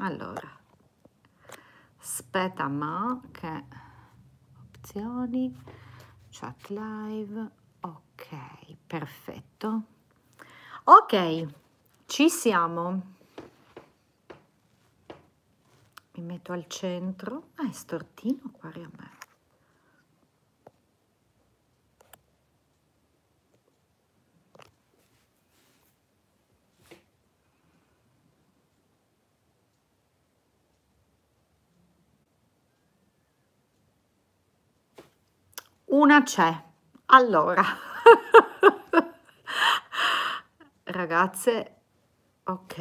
allora aspetta ma che opzioni chat live ok perfetto ok ci siamo mi metto al centro ah è stortino qua a me c'è. Allora, ragazze, ok,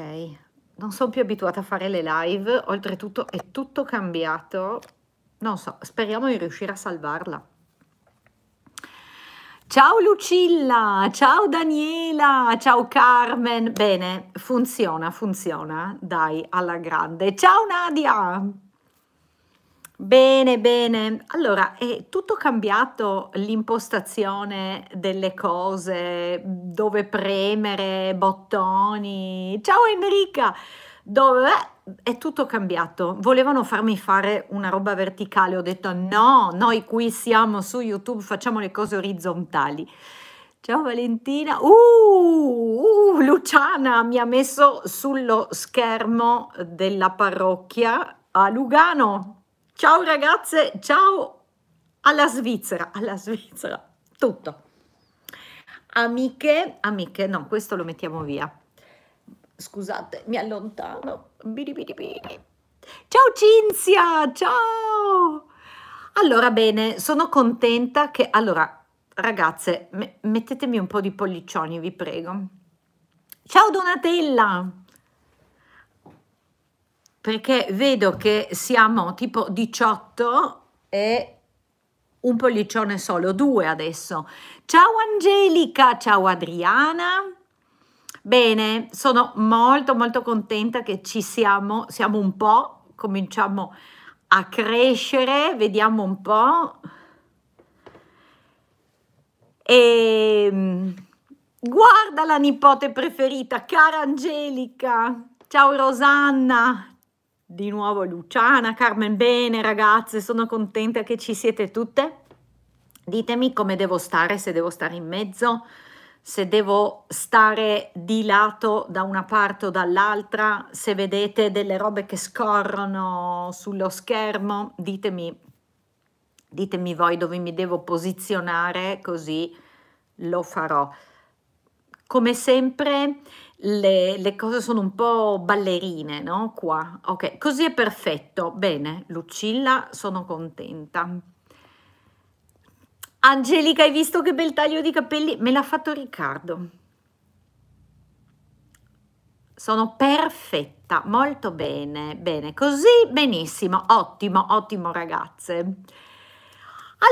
non sono più abituata a fare le live, oltretutto è tutto cambiato. Non so, speriamo di riuscire a salvarla. Ciao Lucilla, ciao Daniela, ciao Carmen. Bene, funziona, funziona. Dai, alla grande. Ciao Nadia. Bene, bene. Allora, è tutto cambiato l'impostazione delle cose, dove premere, bottoni. Ciao Enrica! Dove è tutto cambiato. Volevano farmi fare una roba verticale, ho detto no, noi qui siamo su YouTube, facciamo le cose orizzontali. Ciao Valentina, uh, uh, Luciana mi ha messo sullo schermo della parrocchia a Lugano, Ciao ragazze, ciao alla Svizzera, alla Svizzera, tutto. Amiche, amiche, no, questo lo mettiamo via. Scusate, mi allontano. Bidi bidi bidi. Ciao Cinzia, ciao! Allora, bene, sono contenta che... Allora, ragazze, mettetemi un po' di pollicioni, vi prego. Ciao Donatella! perché vedo che siamo tipo 18 e un pollicione solo, due adesso. Ciao Angelica, ciao Adriana. Bene, sono molto molto contenta che ci siamo, siamo un po', cominciamo a crescere, vediamo un po'. E ehm, guarda la nipote preferita, cara Angelica. Ciao Rosanna, di nuovo Luciana, Carmen, bene ragazze, sono contenta che ci siete tutte. Ditemi come devo stare, se devo stare in mezzo, se devo stare di lato da una parte o dall'altra, se vedete delle robe che scorrono sullo schermo, ditemi, ditemi voi dove mi devo posizionare così lo farò. Come sempre le, le, cose sono un po' ballerine, no? Qua, ok, così è perfetto. Bene, Lucilla, sono contenta. Angelica, hai visto che bel taglio di capelli? Me l'ha fatto Riccardo. Sono perfetta, molto bene, bene, così benissimo, ottimo, ottimo ragazze.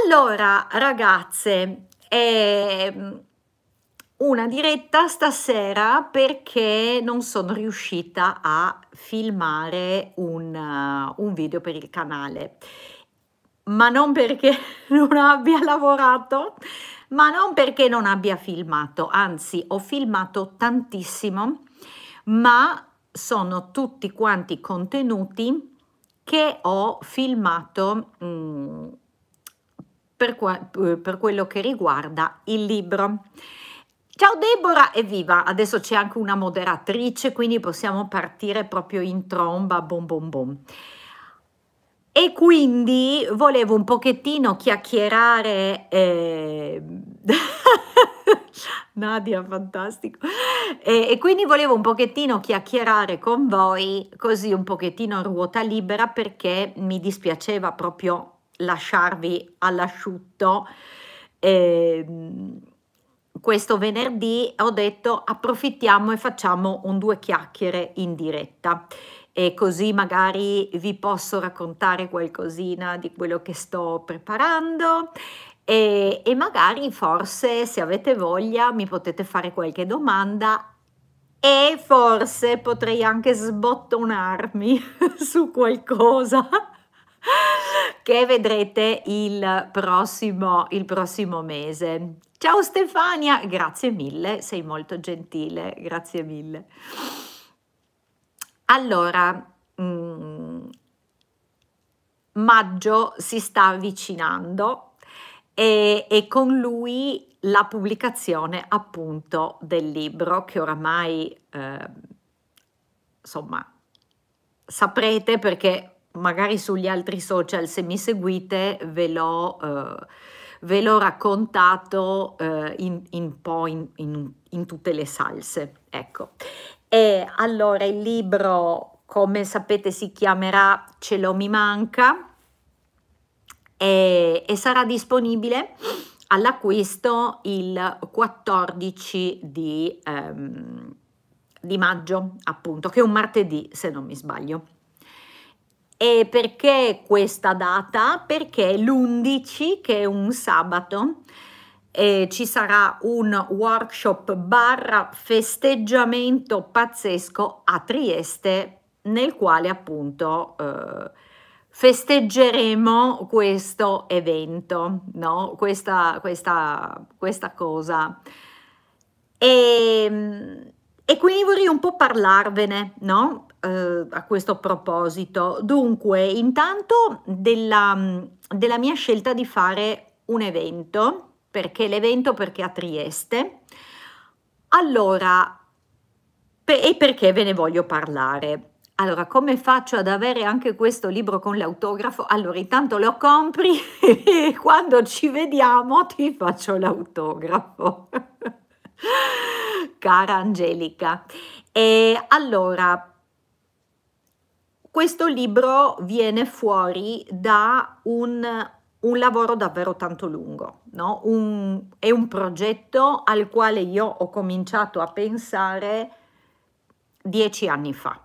Allora, ragazze, eh, una diretta stasera perché non sono riuscita a filmare un, uh, un, video per il canale ma non perché non abbia lavorato ma non perché non abbia filmato anzi ho filmato tantissimo ma sono tutti quanti contenuti che ho filmato mh, mm, per, eh, per quello che riguarda il libro Ciao Deborah, evviva! Adesso c'è anche una moderatrice, quindi possiamo partire proprio in tromba, bom bom bom. E quindi volevo un pochettino chiacchierare, eh... Nadia, fantastico, e, e, quindi volevo un pochettino chiacchierare con voi, così un pochettino a ruota libera, perché mi dispiaceva proprio lasciarvi all'asciutto. Eh questo venerdì ho detto approfittiamo e facciamo un due chiacchiere in diretta e così magari vi posso raccontare qualcosina di quello che sto preparando e, e magari forse se avete voglia mi potete fare qualche domanda e forse potrei anche sbottonarmi su qualcosa che vedrete il prossimo, il prossimo mese. Ciao Stefania, grazie mille, sei molto gentile, grazie mille. Allora, mh, mm, maggio si sta avvicinando e, e, con lui la pubblicazione appunto del libro che oramai eh, insomma saprete perché magari sugli altri social, se mi seguite, ve l'ho, eh, ve l'ho raccontato eh, in, in, in, in, in tutte le salse. Ecco. E allora il libro, come sapete, si chiamerà Ce l'ho mi manca e, e sarà disponibile all'acquisto il 14 di, ehm, di maggio, appunto, che è un martedì se non mi sbaglio. E perché questa data? Perché l'11, che è un sabato, eh, ci sarà un workshop barra festeggiamento pazzesco a Trieste, nel quale appunto eh, festeggeremo questo evento, no? questa, questa, questa cosa. E, ehm, e quindi vorrei un po' parlarvene, no? eh, a questo proposito. Dunque, intanto della, della mia scelta di fare un evento, perché l'evento perché a Trieste. Allora, per, e perché ve ne voglio parlare? Allora, come faccio ad avere anche questo libro con l'autografo? Allora, intanto lo compri e quando ci vediamo ti faccio l'autografo. Cara Angelica. E allora, questo libro viene fuori da un, un lavoro davvero tanto lungo, no? un, è un progetto al quale io ho cominciato a pensare dieci anni fa.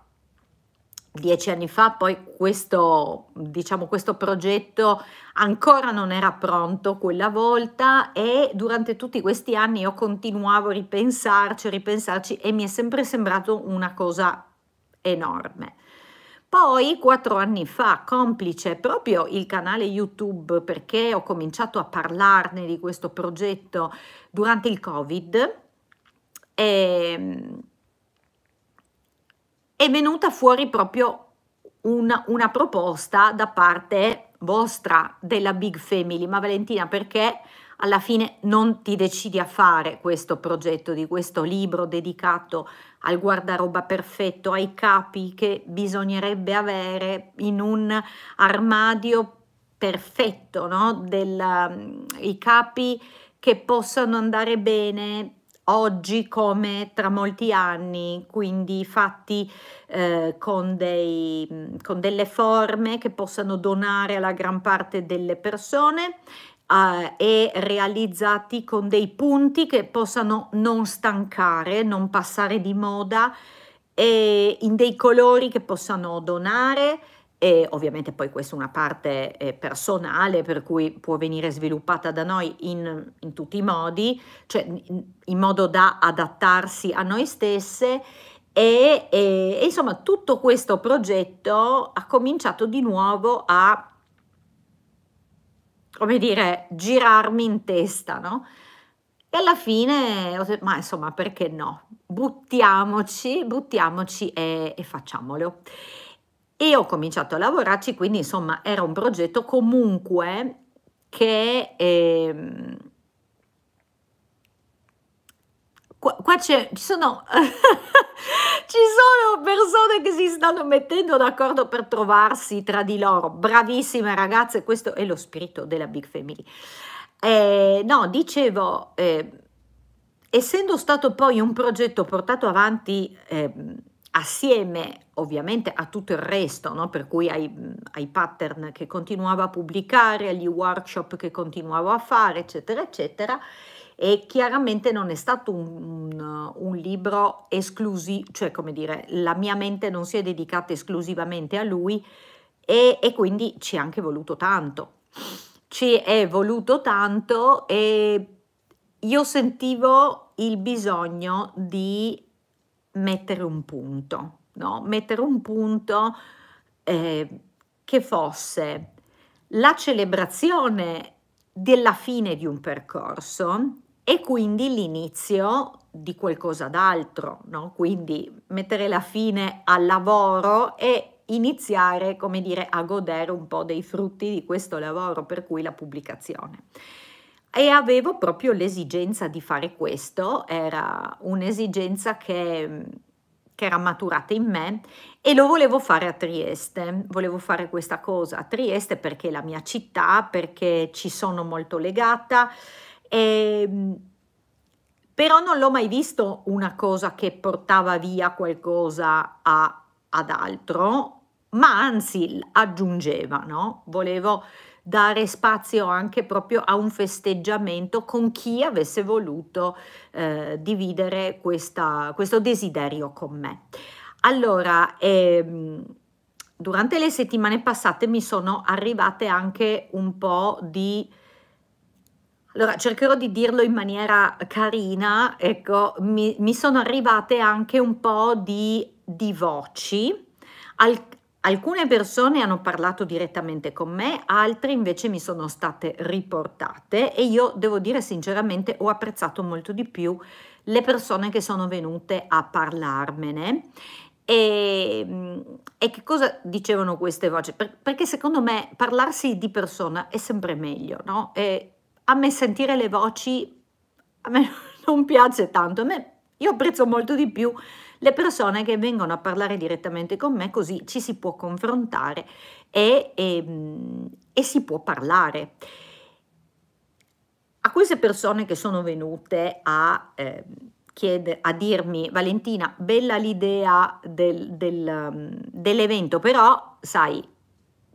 Dieci anni fa poi questo, diciamo, questo progetto ancora non era pronto quella volta e durante tutti questi anni io continuavo a ripensarci, a ripensarci e mi è sempre sembrato una cosa enorme. Poi, quattro anni fa, complice proprio il canale YouTube, perché ho cominciato a parlarne di questo progetto durante il Covid, ehm, è, venuta fuori proprio una, una proposta da parte vostra della Big Family. Ma Valentina, perché alla fine non ti decidi a fare questo progetto di questo libro dedicato al guardaroba perfetto, ai capi che bisognerebbe avere in un armadio perfetto, no? Del, mm, i capi che possano andare bene oggi come tra molti anni, quindi fatti eh, con, dei, mm, con delle forme che possano donare alla gran parte delle persone eh, e realizzati con dei punti che possano non stancare, non passare di moda, e in dei colori che possano donare. E ovviamente poi questa è una parte eh, personale per cui può venire sviluppata da noi in, in tutti i modi, cioè in, in, modo da adattarsi a noi stesse e, e, e, insomma tutto questo progetto ha cominciato di nuovo a come dire, girarmi in testa, no? E alla fine, ma insomma, perché no? Buttiamoci, buttiamoci e, e facciamolo. E ho cominciato a lavorarci, quindi insomma era un progetto comunque che... Eh, Qua, qua ci sono, ci sono persone che si stanno mettendo d'accordo per trovarsi tra di loro. Bravissime ragazze, questo è lo spirito della Big Family. Eh, no, dicevo, eh, essendo stato poi un progetto portato avanti eh, assieme ovviamente a tutto il resto, no? per cui ai, ai, pattern che continuavo a pubblicare, agli workshop che continuavo a fare, eccetera, eccetera, e chiaramente non è stato un, un, un libro esclusivo, cioè come dire, la mia mente non si è dedicata esclusivamente a lui e, e quindi ci è anche voluto tanto. Ci è voluto tanto e io sentivo il bisogno di mettere un punto, no? mettere un punto eh, che fosse la celebrazione della fine di un percorso e quindi l'inizio di qualcosa d'altro, no? quindi mettere la fine al lavoro e iniziare, come dire, a godere un po' dei frutti di questo lavoro, per cui la pubblicazione. E avevo proprio l'esigenza di fare questo, era un'esigenza che che era maturata in me e lo volevo fare a Trieste, volevo fare questa cosa a Trieste perché è la mia città, perché ci sono molto legata, e, ehm, però non l'ho mai visto una cosa che portava via qualcosa a, ad altro, ma anzi aggiungeva, no? Volevo dare spazio anche proprio a un festeggiamento con chi avesse voluto eh, dividere questa, questo desiderio con me. Allora, ehm, durante le settimane passate mi sono arrivate anche un po' di... Allora, cercherò di dirlo in maniera carina, ecco, mi, mi sono arrivate anche un po' di, di voci, al, Alcune persone hanno parlato direttamente con me, altre invece mi sono state riportate e io devo dire sinceramente ho apprezzato molto di più le persone che sono venute a parlarmene. E, mm, e che cosa dicevano queste voci? Per, perché secondo me parlarsi di persona è sempre meglio, no? E a me sentire le voci a me non piace tanto, a me io apprezzo molto di più le persone che vengono a parlare direttamente con me, così ci si può confrontare e, e, ehm, e si può parlare. A queste persone che sono venute a... Eh, chiede, a dirmi Valentina, bella l'idea del, del, ehm, dell'evento, però sai,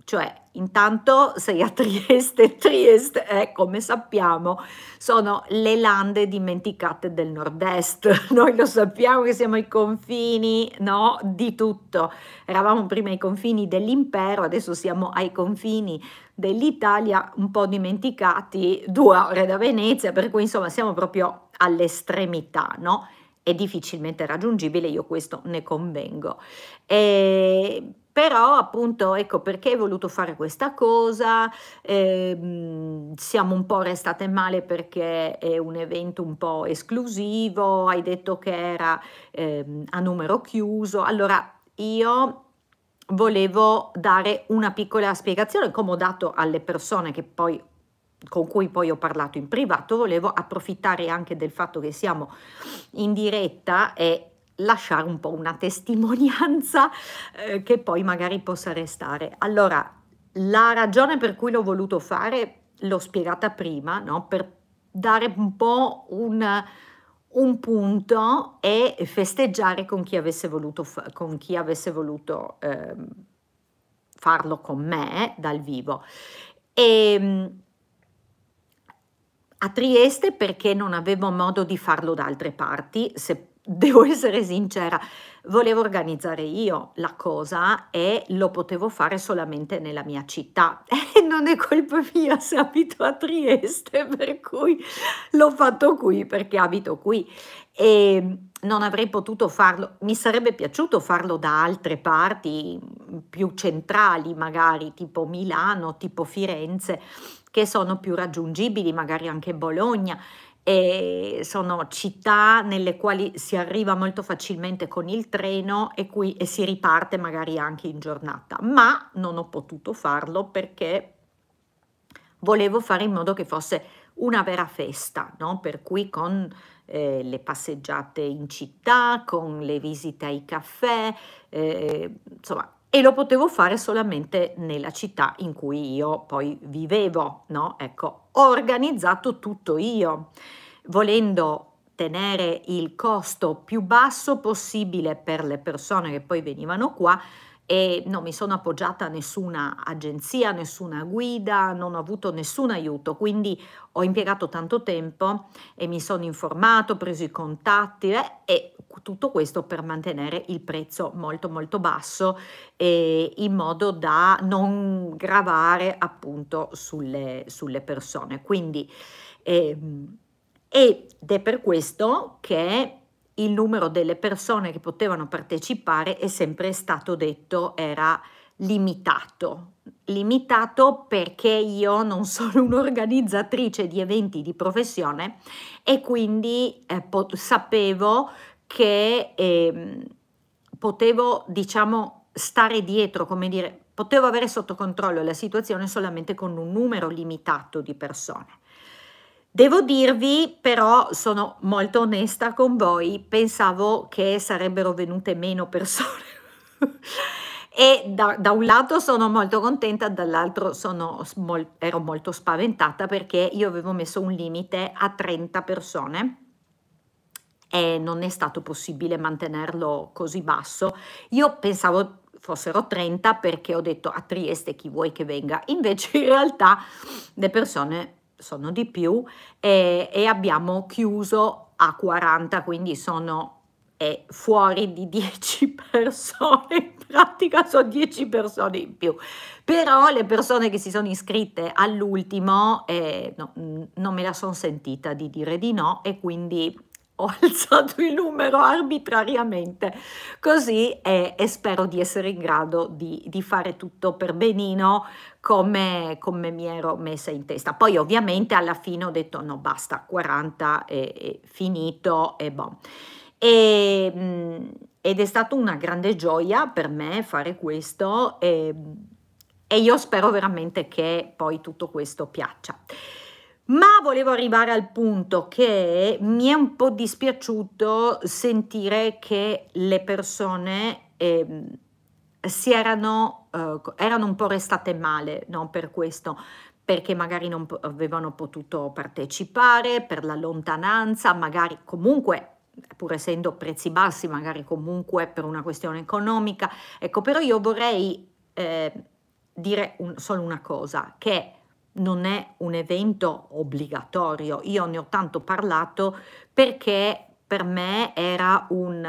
cioè intanto sei a Trieste, Trieste è eh, come sappiamo sono le lande dimenticate del nord-est, noi lo sappiamo che siamo ai confini no, di tutto, eravamo prima ai confini dell'impero, adesso siamo ai confini dell'Italia un po' dimenticati, due ore da Venezia, per cui insomma siamo proprio all'estremità, no? È difficilmente raggiungibile, io questo ne convengo. E però appunto ecco perché hai voluto fare questa cosa, eh, siamo un po' restate male perché è un evento un po' esclusivo, hai detto che era eh, a numero chiuso, allora io volevo dare una piccola spiegazione come ho dato alle persone che poi con cui poi ho parlato in privato, volevo approfittare anche del fatto che siamo in diretta e lasciare un po' una testimonianza eh, che poi magari possa restare. Allora, la ragione per cui l'ho voluto fare l'ho spiegata prima, no? per dare un po' un, un, punto e festeggiare con chi avesse voluto, con chi avesse voluto eh, farlo con me dal vivo. E, ehm, a Trieste perché non avevo modo di farlo da altre parti, se devo essere sincera, volevo organizzare io la cosa e lo potevo fare solamente nella mia città. E non è colpa mia se abito a Trieste, per cui l'ho fatto qui perché abito qui e non avrei potuto farlo. Mi sarebbe piaciuto farlo da altre parti più centrali, magari tipo Milano, tipo Firenze, che sono più raggiungibili, magari anche Bologna e sono città nelle quali si arriva molto facilmente con il treno e, qui, e si riparte magari anche in giornata, ma non ho potuto farlo perché volevo fare in modo che fosse una vera festa, no? per cui con eh, le passeggiate in città, con le visite ai caffè, eh, insomma e lo potevo fare solamente nella città in cui io poi vivevo, no? Ecco, ho organizzato tutto io, volendo tenere il costo più basso possibile per le persone che poi venivano qua, e non mi sono appoggiata a nessuna agenzia, nessuna guida, non ho avuto nessun aiuto, quindi ho impiegato tanto tempo e mi sono informato, ho preso i contatti eh, e tutto questo per mantenere il prezzo molto molto basso eh, in modo da non gravare appunto sulle, sulle persone. Quindi, eh, ed è per questo che il numero delle persone che potevano partecipare è sempre stato detto era limitato. Limitato perché io non sono un'organizzatrice di eventi di professione e quindi eh, sapevo che eh, potevo, diciamo, stare dietro, come dire, potevo avere sotto controllo la situazione solamente con un numero limitato di persone. Devo dirvi però, sono molto onesta con voi, pensavo che sarebbero venute meno persone. e da, da, un lato sono molto contenta, dall'altro mol, ero molto spaventata perché io avevo messo un limite a 30 persone e non è stato possibile mantenerlo così basso. Io pensavo fossero 30 perché ho detto a Trieste chi vuoi che venga, invece in realtà le persone sono di più e, e abbiamo chiuso a 40, quindi sono è fuori di 10 persone, in pratica sono 10 persone in più, però le persone che si sono iscritte all'ultimo eh, no, non me la sono sentita di dire di no e quindi ho alzato il numero arbitrariamente, così eh, e spero di essere in grado di, di fare tutto per benino come, come, mi ero messa in testa. Poi ovviamente alla fine ho detto no basta, 40 è, è finito e boh. E, mm, ed è stata una grande gioia per me fare questo e, e io spero veramente che poi tutto questo piaccia. Ma volevo arrivare al punto che mi è un po' dispiaciuto sentire che le persone eh, si erano, eh, erano, un po' restate male no? per questo, perché magari non avevano potuto partecipare per la lontananza, magari comunque pur essendo prezzi bassi, magari comunque per una questione economica. Ecco, però io vorrei eh, dire un, solo una cosa, che non è un evento obbligatorio, io ne ho tanto parlato perché per me era un,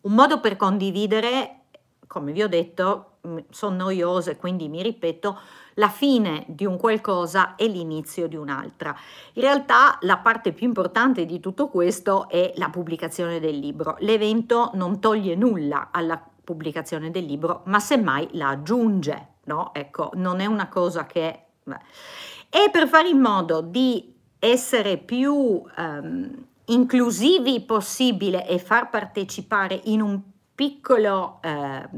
un modo per condividere, come vi ho detto, mm, sono noiose, e quindi mi ripeto, la fine di un qualcosa e l'inizio di un'altra. In realtà la parte più importante di tutto questo è la pubblicazione del libro. L'evento non toglie nulla alla pubblicazione del libro, ma semmai la aggiunge. No? Ecco, non è una cosa che e per fare in modo di essere più um, inclusivi possibile e far partecipare in un piccolo, eh,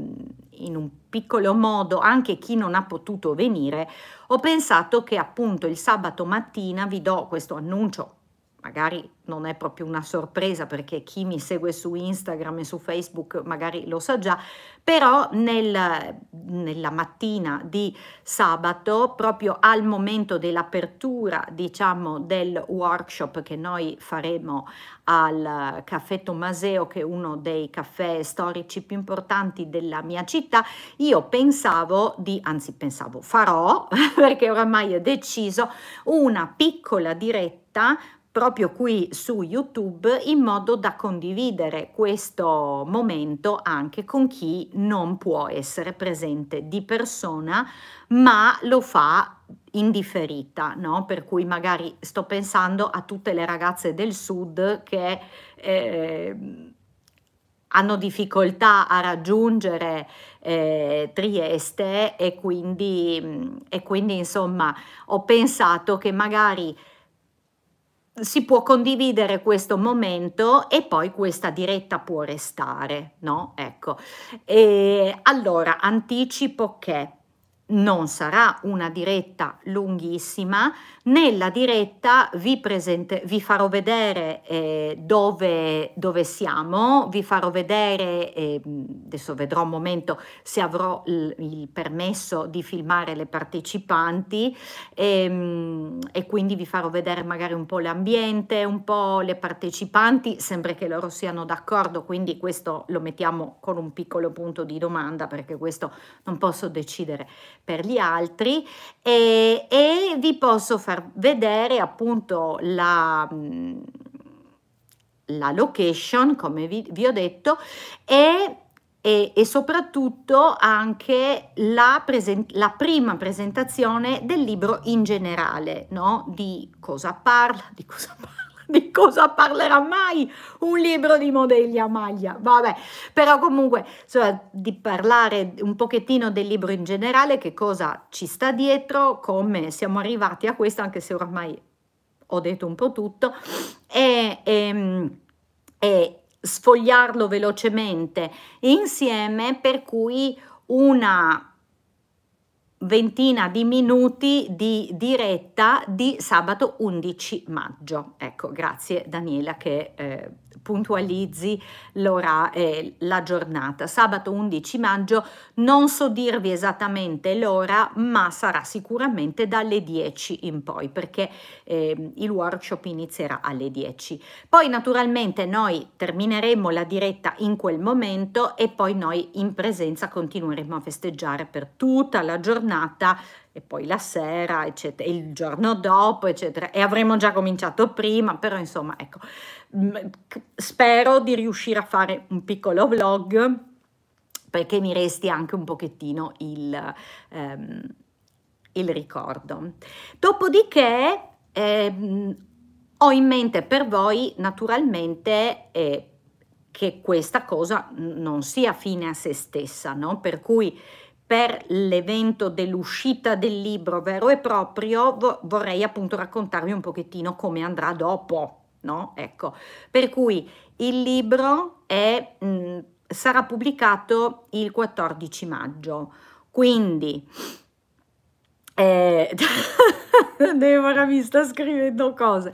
in un piccolo modo anche chi non ha potuto venire, ho pensato che appunto il sabato mattina vi do questo annuncio magari non è proprio una sorpresa perché chi mi segue su Instagram e su Facebook magari lo sa già, però nel, nella mattina di sabato, proprio al momento dell'apertura, diciamo, del workshop che noi faremo al Caffè Tommaseo, che è uno dei caffè storici più importanti della mia città, io pensavo di, anzi pensavo, farò, perché oramai è deciso, una piccola diretta proprio qui su YouTube in modo da condividere questo momento anche con chi non può essere presente di persona, ma lo fa indifferita, no? per cui magari sto pensando a tutte le ragazze del sud che eh, hanno difficoltà a raggiungere eh, Trieste e quindi, mm, e quindi insomma ho pensato che magari si può condividere questo momento e poi questa diretta può restare, no? Ecco. E allora, anticipo che non sarà una diretta lunghissima, nella diretta vi, presente, vi farò vedere eh, dove, dove, siamo, vi farò vedere, eh, adesso vedrò un momento se avrò il, il permesso di filmare le partecipanti ehm, e quindi vi farò vedere magari un po' l'ambiente, un po' le partecipanti, sembra che loro siano d'accordo, quindi questo lo mettiamo con un piccolo punto di domanda perché questo non posso decidere per gli altri e, e vi posso far vedere appunto la mm, la location, come vi, vi ho detto, e, e, e soprattutto anche la, la, prima presentazione del libro in generale, no? di cosa parla, di cosa parla di cosa parlerà mai un libro di modelli a Maglia. Vabbè, però comunque insomma, di parlare un pochettino del libro in generale, che cosa ci sta dietro, come siamo arrivati a questo, anche se ormai ho detto un po' tutto, e, e, ehm, e sfogliarlo velocemente insieme, per cui una ventina di minuti di diretta di sabato 11 maggio. Ecco, grazie Daniela che eh, puntualizzi l'ora, eh, la giornata. Sabato 11 maggio non so dirvi esattamente l'ora, ma sarà sicuramente dalle 10 in poi perché eh, il workshop inizierà alle 10. Poi naturalmente noi termineremo la diretta in quel momento e poi noi in presenza continueremo a festeggiare per tutta la giornata e poi la sera, eccetera, il giorno dopo, eccetera, e avremo già cominciato prima, però insomma, ecco, Spero di riuscire a fare un piccolo vlog perché mi resti anche un pochettino il, ehm, il ricordo. Dopodiché ehm, ho in mente per voi naturalmente eh, che questa cosa non sia fine a se stessa, no? per cui per l'evento dell'uscita del libro vero e proprio vorrei appunto raccontarvi un pochettino come andrà dopo no? Ecco, per cui il libro è, mh, mm, sarà pubblicato il 14 maggio, quindi... Eh, Deborah mi sta scrivendo cose.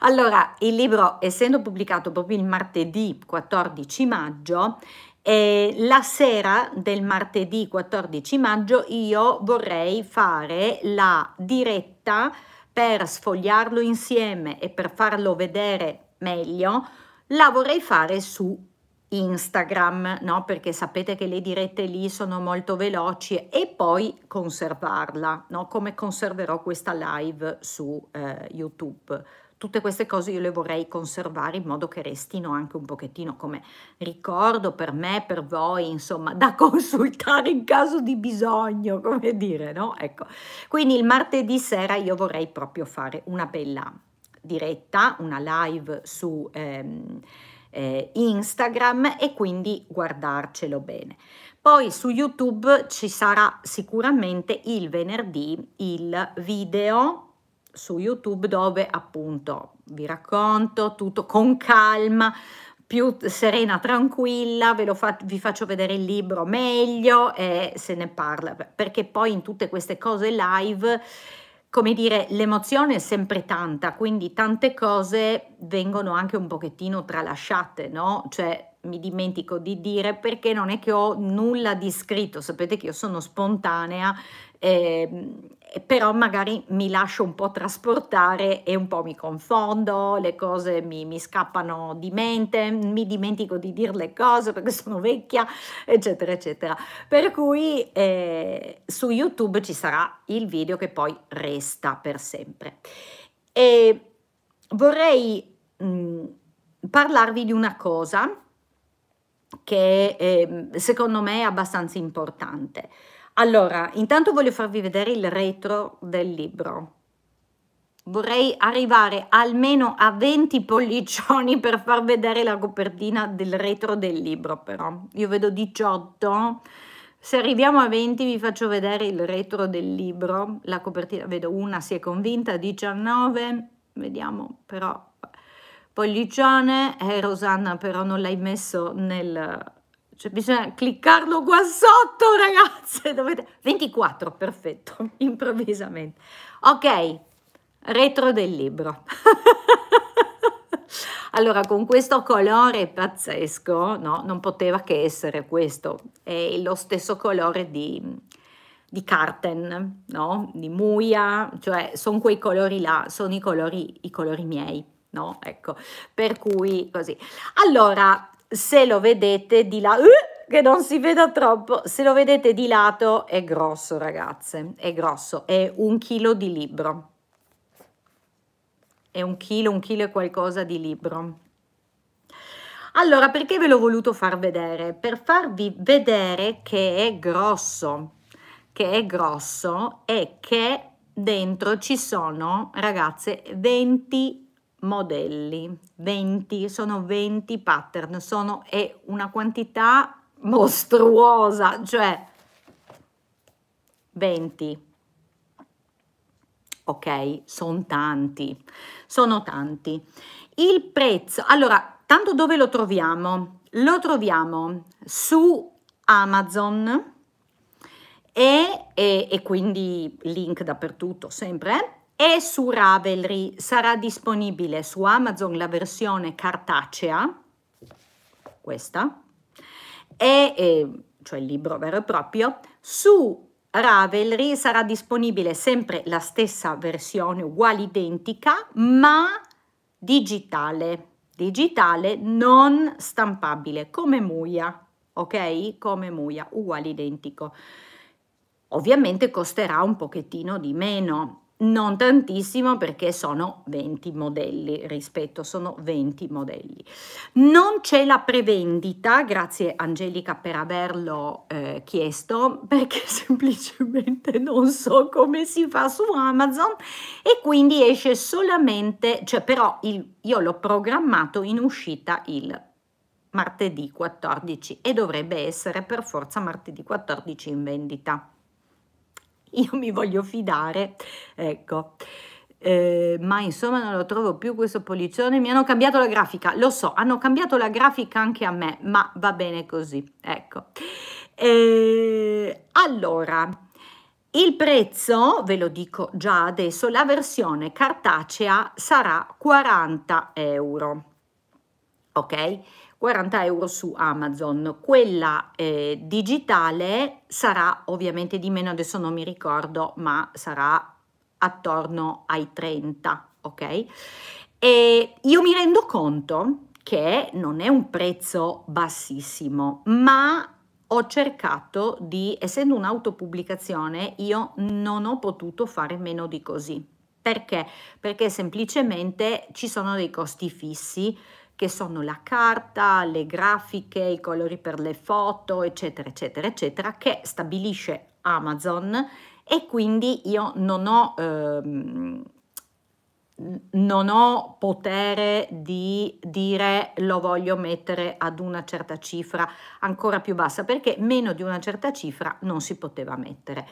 Allora, il libro, essendo pubblicato proprio il martedì 14 maggio, eh, la sera del martedì 14 maggio io vorrei fare la diretta per sfogliarlo insieme e per farlo vedere meglio, la vorrei fare su Instagram, no? perché sapete che le dirette lì sono molto veloci e poi conservarla, no? come conserverò questa live su eh, YouTube tutte queste cose io le vorrei conservare in modo che restino anche un pochettino come ricordo per me, per voi, insomma, da consultare in caso di bisogno, come dire, no? Ecco, quindi il martedì sera io vorrei proprio fare una bella diretta, una live su ehm, eh, Instagram e quindi guardarcelo bene. Poi su YouTube ci sarà sicuramente il venerdì il video su YouTube dove appunto vi racconto tutto con calma, più serena, tranquilla, ve lo fa- vi faccio vedere il libro meglio e se ne parla, perché poi in tutte queste cose live, come dire, l'emozione è sempre tanta, quindi tante cose vengono anche un pochettino tralasciate, no? Cioè mi dimentico di dire perché non è che ho nulla di scritto, sapete che io sono spontanea. Eh, eh, però magari mi lascio un po' trasportare e un po' mi confondo, le cose mi, mi scappano di mente, mi dimentico di dire le cose perché sono vecchia, eccetera, eccetera. Per cui eh, su YouTube ci sarà il video che poi resta per sempre. E vorrei mh, parlarvi di una cosa che eh, secondo me è abbastanza importante allora, intanto voglio farvi vedere il retro del libro. Vorrei arrivare almeno a 20 pollicioni per far vedere la copertina del retro del libro, però. Io vedo 18. Se arriviamo a 20 vi faccio vedere il retro del libro, la copertina, vedo una si è convinta, 19, vediamo però, Pollicione, eh, Rosanna però non l'hai messo nel, cioè bisogna cliccarlo qua sotto, ragazze. Dovete... 24, perfetto, improvvisamente. Ok, retro del libro. allora, con questo colore pazzesco, no? Non poteva che essere questo. È lo stesso colore di, di Carten, no? Di Muia, cioè sono quei colori là, sono i colori, i colori miei. No, ecco, per cui così. Allora, se lo vedete di là, uh, che non si veda troppo, se lo vedete di lato è grosso ragazze, è grosso, è un chilo di libro. È un chilo, un chilo e qualcosa di libro. Allora, perché ve l'ho voluto far vedere? Per farvi vedere che è grosso, che è grosso e che dentro ci sono, ragazze, 20 modelli, 20, sono 20 pattern, sono, è una quantità mostruosa, cioè 20. Ok, sono tanti, sono tanti. Il prezzo, allora, tanto dove lo troviamo? Lo troviamo su Amazon e, e, e quindi link dappertutto sempre eh? e su Ravelry sarà disponibile su Amazon la versione cartacea, questa, e, e, cioè il libro vero e proprio, su Ravelry sarà disponibile sempre la stessa versione, uguale identica, ma digitale, digitale non stampabile, come Muia, ok? Come Muia, uguale identico. Ovviamente costerà un pochettino di meno, non tantissimo perché sono 20 modelli, rispetto, sono 20 modelli. Non c'è la prevendita, grazie Angelica per averlo eh, chiesto, perché semplicemente non so come si fa su Amazon e quindi esce solamente, cioè però il, io l'ho programmato in uscita il martedì 14 e dovrebbe essere per forza martedì 14 in vendita. io mi voglio fidare, ecco. Eh, ma insomma non lo trovo più questo pollicione, mi hanno cambiato la grafica, lo so, hanno cambiato la grafica anche a me, ma va bene così, ecco. Eh, allora, il prezzo, ve lo dico già adesso, la versione cartacea sarà 40 euro, ok? 40 euro su Amazon, quella eh, digitale sarà ovviamente di meno, adesso non mi ricordo, ma sarà attorno ai 30, ok? E io mi rendo conto che non è un prezzo bassissimo, ma ho cercato di, essendo un'autopubblicazione, io non ho potuto fare meno di così. Perché? Perché semplicemente ci sono dei costi fissi che sono la carta, le grafiche, i colori per le foto, eccetera, eccetera, eccetera, che stabilisce Amazon e quindi io non ho, ehm, non ho potere di dire lo voglio mettere ad una certa cifra ancora più bassa perché meno di una certa cifra non si poteva mettere.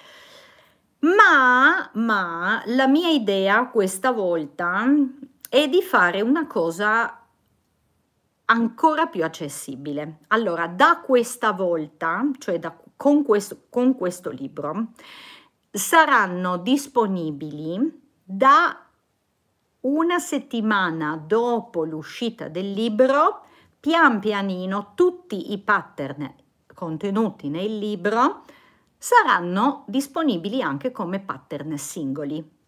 Ma, ma la mia idea questa volta è di fare una cosa ancora più accessibile. Allora, da questa volta, cioè da, con, questo, con questo libro, saranno disponibili da una settimana dopo l'uscita del libro, pian pianino tutti i pattern contenuti nel libro saranno disponibili anche come pattern singoli.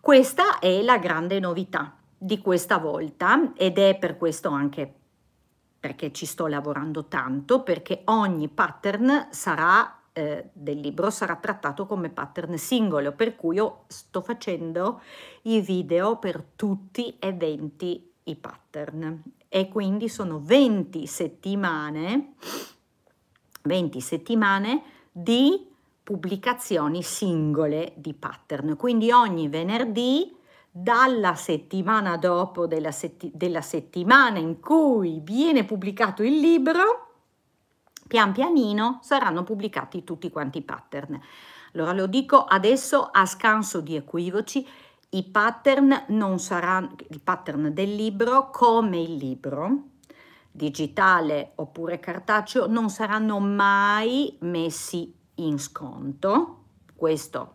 Questa è la grande novità di questa volta ed è per questo anche perché ci sto lavorando tanto, perché ogni pattern sarà eh, del libro sarà trattato come pattern singolo, per cui io sto facendo i video per tutti e 20 i pattern e quindi sono 20 settimane 20 settimane di pubblicazioni singole di pattern, quindi ogni venerdì dalla settimana dopo della, setti della settimana in cui viene pubblicato il libro, pian pianino saranno pubblicati tutti quanti i pattern. Allora lo dico adesso a scanso di equivoci, i pattern non saranno il pattern del libro come il libro digitale oppure cartaceo non saranno mai messi in sconto. Questo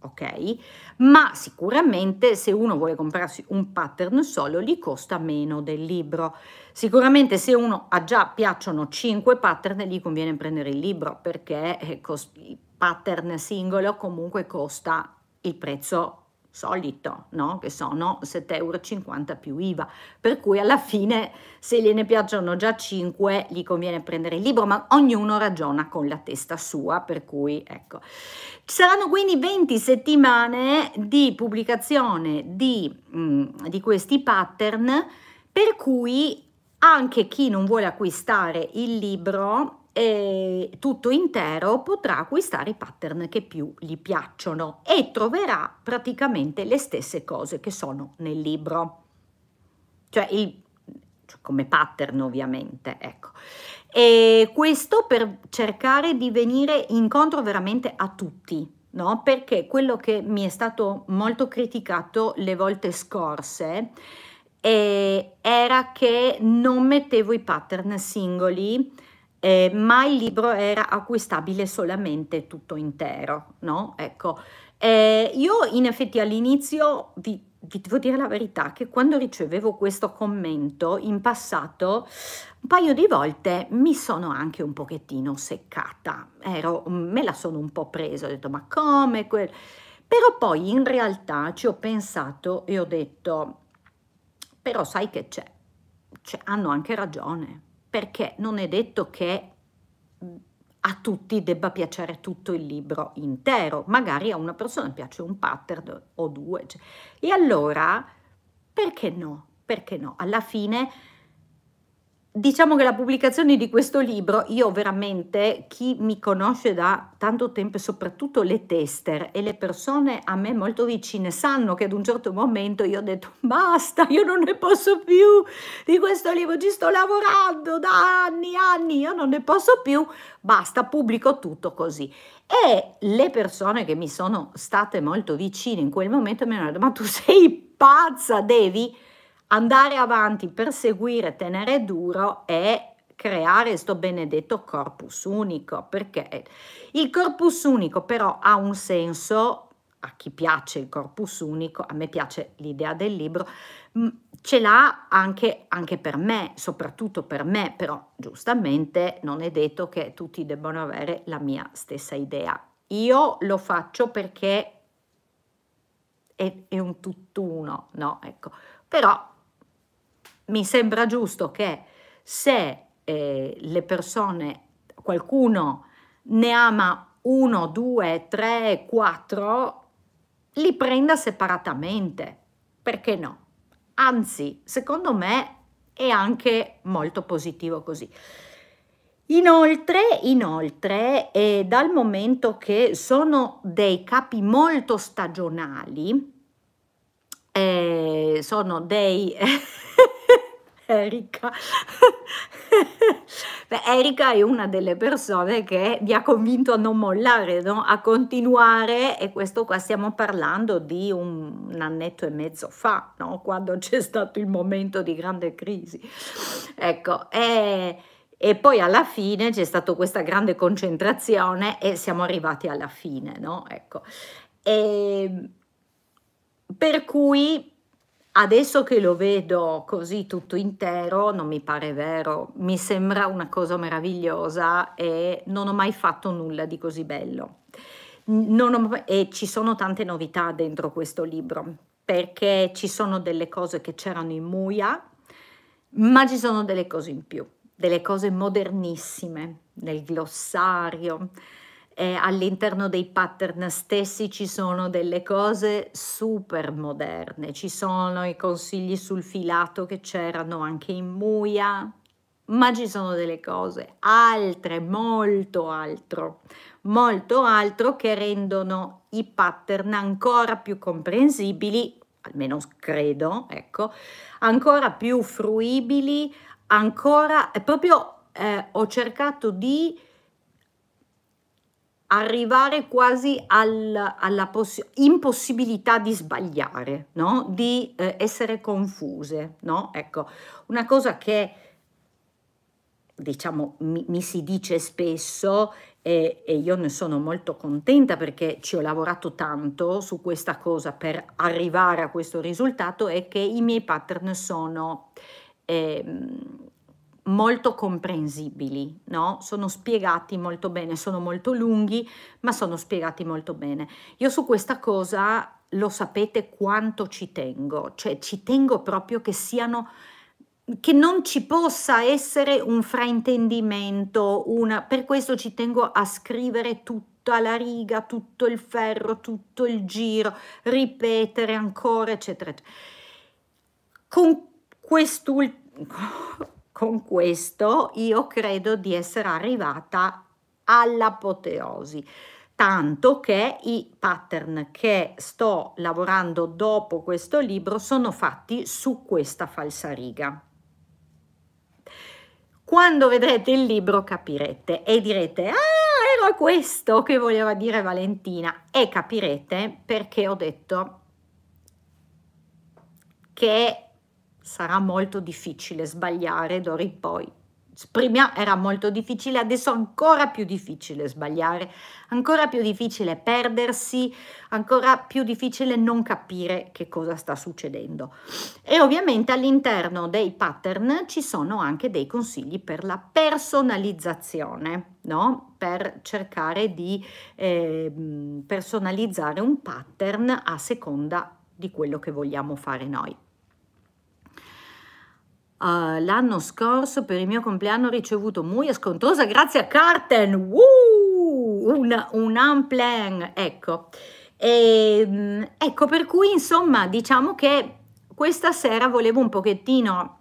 ok? Ma sicuramente se uno vuole comprarsi un pattern solo gli costa meno del libro. Sicuramente se uno ha già piacciono 5 pattern gli conviene prendere il libro perché eh, il pattern singolo comunque costa il prezzo solito, no? che sono 7,50 euro più IVA, per cui alla fine se gliene piacciono già 5 gli conviene prendere il libro, ma ognuno ragiona con la testa sua, per cui ecco. Ci saranno quindi 20 settimane di pubblicazione di, mh, mm, di questi pattern, per cui anche chi non vuole acquistare il libro eh, tutto intero potrà acquistare i pattern che più gli piacciono e troverà praticamente le stesse cose che sono nel libro. Cioè, il, cioè come pattern ovviamente, ecco. E questo per cercare di venire incontro veramente a tutti, no? Perché quello che mi è stato molto criticato le volte scorse eh, era che non mettevo i pattern singoli eh, ma il libro era acquistabile solamente tutto intero, no? Ecco, eh, io in effetti all'inizio vi, vi devo dire la verità che quando ricevevo questo commento in passato un paio di volte mi sono anche un pochettino seccata, Ero, me la sono un po' presa, ho detto ma come? Quel... però poi in realtà ci ho pensato e ho detto però sai che c'è, hanno anche ragione, perché non è detto che mm, a tutti debba piacere tutto il libro intero, magari a una persona piace un pattern o due. Cioè. E allora, perché no? Perché no? Alla fine diciamo che la pubblicazione di questo libro, io veramente, chi mi conosce da tanto tempo, e soprattutto le tester e le persone a me molto vicine, sanno che ad un certo momento io ho detto basta, io non ne posso più di questo libro, ci sto lavorando da anni, anni, io non ne posso più, basta, pubblico tutto così. E le persone che mi sono state molto vicine in quel momento mi hanno detto ma tu sei pazza, devi andare avanti, perseguire, tenere duro e creare questo benedetto corpus unico, perché il corpus unico però ha un senso a chi piace il corpus unico, a me piace l'idea del libro, mm, ce l'ha anche, anche, per me, soprattutto per me, però giustamente non è detto che tutti debbano avere la mia stessa idea. Io lo faccio perché è, è un tutt'uno, no? Ecco, però mi sembra giusto che se eh, le persone, qualcuno ne ama uno, due, tre, quattro, li prenda separatamente. Perché no? Anzi, secondo me è anche molto positivo così. Inoltre, inoltre eh, dal momento che sono dei capi molto stagionali, eh, sono dei... Erika. Beh, Erika è una delle persone che vi ha convinto a non mollare, no? a continuare e questo qua stiamo parlando di un, un annetto e mezzo fa, no? quando c'è stato il momento di grande crisi. Ecco, e, e poi alla fine c'è stata questa grande concentrazione e siamo arrivati alla fine, no? Ecco. E, ehm, per cui Adesso che lo vedo così tutto intero, non mi pare vero, mi sembra una cosa meravigliosa e non ho mai fatto nulla di così bello. Ho, e ci sono tante novità dentro questo libro, perché ci sono delle cose che c'erano in Muia, ma ci sono delle cose in più, delle cose modernissime nel glossario, eh, all'interno dei pattern stessi ci sono delle cose super moderne, ci sono i consigli sul filato che c'erano anche in Muia, ma ci sono delle cose altre, molto altro, molto altro che rendono i pattern ancora più comprensibili, almeno credo, ecco, ancora più fruibili, ancora proprio eh, ho cercato di arrivare quasi al, alla impossibilità di sbagliare, no? di eh, essere confuse. No? Ecco, una cosa che diciamo mi, mi si dice spesso e, e, io ne sono molto contenta perché ci ho lavorato tanto su questa cosa per arrivare a questo risultato è che i miei pattern sono... Eh, molto comprensibili, no? Sono spiegati molto bene, sono molto lunghi, ma sono spiegati molto bene. Io su questa cosa lo sapete quanto ci tengo, cioè ci tengo proprio che siano che non ci possa essere un fraintendimento, una, per questo ci tengo a scrivere tutta la riga, tutto il ferro, tutto il giro, ripetere ancora, eccetera. eccetera. Con quest'ultimo con questo io credo di essere arrivata all'apoteosi tanto che i pattern che sto lavorando dopo questo libro sono fatti su questa falsariga. Quando vedrete il libro capirete e direte ah era questo che voleva dire Valentina e capirete perché ho detto che sarà molto difficile sbagliare d'ora in poi. Prima era molto difficile, adesso ancora più difficile sbagliare, ancora più difficile perdersi, ancora più difficile non capire che cosa sta succedendo. E ovviamente all'interno dei pattern ci sono anche dei consigli per la personalizzazione, no? per cercare di eh, personalizzare un pattern a seconda di quello che vogliamo fare noi. Uh, l'anno scorso per il mio compleanno ho ricevuto muia scontrosa grazie a Carten, Woo! un, un unplan, ecco. E, ehm, ecco per cui insomma diciamo che questa sera volevo un pochettino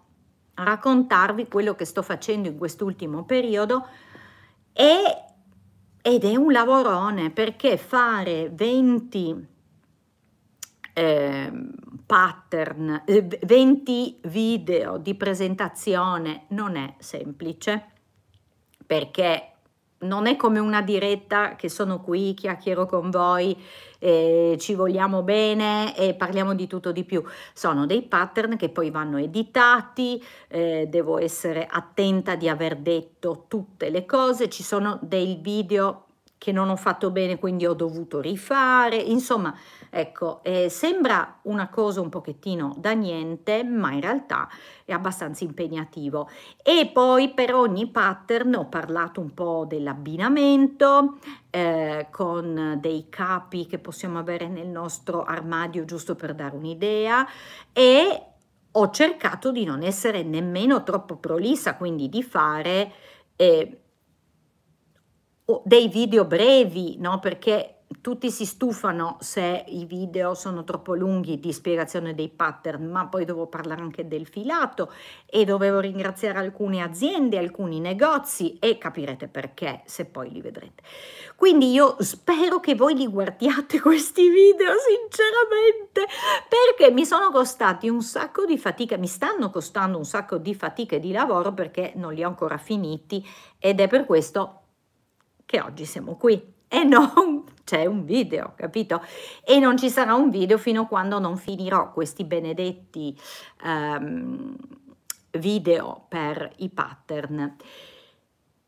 raccontarvi quello che sto facendo in quest'ultimo periodo e, ed è un lavorone perché fare 20 Ehm, eh, pattern, 20 video di presentazione non è semplice perché non è come una diretta che sono qui, chiacchiero con voi, eh, ci vogliamo bene e parliamo di tutto di più. Sono dei pattern che poi vanno editati, eh, devo essere attenta di aver detto tutte le cose, ci sono dei video che non ho fatto bene quindi ho dovuto rifare, insomma Ecco, eh, sembra una cosa un pochettino da niente, ma in realtà è abbastanza impegnativo. E poi per ogni pattern ho parlato un po' dell'abbinamento, eh, con dei capi che possiamo avere nel nostro armadio, giusto per dare un'idea, e ho cercato di non essere nemmeno troppo prolissa, quindi di fare... Eh, dei video brevi, no? Perché tutti si stufano se i video sono troppo lunghi di spiegazione dei pattern, ma poi dovevo parlare anche del filato e dovevo ringraziare alcune aziende, alcuni negozi e capirete perché se poi li vedrete. Quindi io spero che voi li guardiate questi video sinceramente perché mi sono costati un sacco di fatica, mi stanno costando un sacco di fatica e di lavoro perché non li ho ancora finiti ed è per questo che oggi siamo qui e non c'è un video, capito? E non ci sarà un video fino a quando non finirò questi benedetti um, video per i pattern.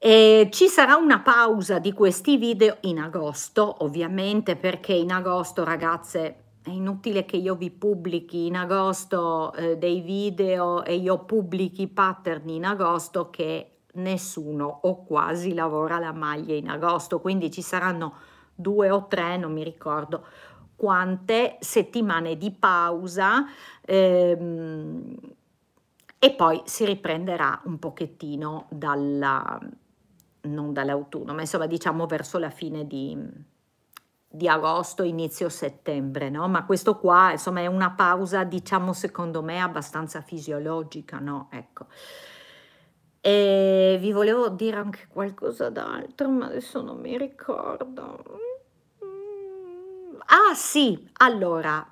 E ci sarà una pausa di questi video in agosto, ovviamente, perché in agosto, ragazze, è inutile che io vi pubblichi in agosto eh, dei video e io pubblichi i pattern in agosto che nessuno o quasi lavora la maglia in agosto, quindi ci saranno due o tre, non mi ricordo quante settimane di pausa ehm, e poi si riprenderà un pochettino dalla, non dall'autunno, ma insomma diciamo verso la fine di, di agosto, inizio settembre, no? Ma questo qua, insomma, è una pausa, diciamo, secondo me abbastanza fisiologica, no? Ecco. E vi volevo dire anche qualcosa d'altro, ma adesso non mi ricordo. Mm. Ah sì, allora,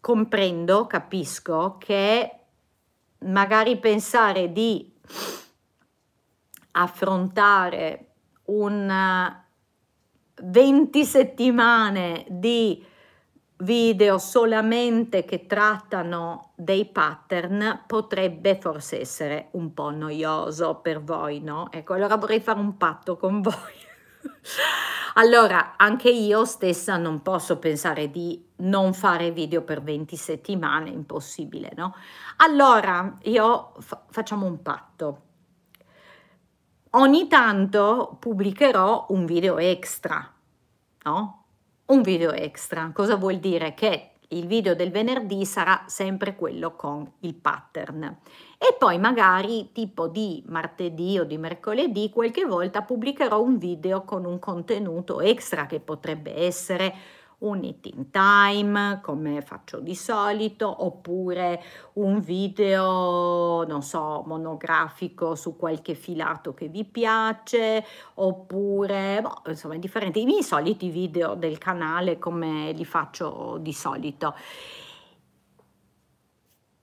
comprendo, capisco che magari pensare di affrontare un 20 eh, settimane di video solamente che trattano dei pattern potrebbe forse essere un po' noioso per voi, no? Ecco, allora vorrei fare un patto con voi. allora, anche io stessa non posso pensare di non fare video per 20 settimane, impossibile, no? Allora, io fa facciamo un patto. Ogni tanto pubblicherò un video extra, no? un video extra. Cosa vuol dire? Che il video del venerdì sarà sempre quello con il pattern. E poi magari tipo di martedì o di mercoledì qualche volta pubblicherò un video con un contenuto extra che potrebbe essere un it in time come faccio di solito oppure un video non so monografico su qualche filato che vi piace oppure boh, insomma differenti i miei soliti video del canale come li faccio di solito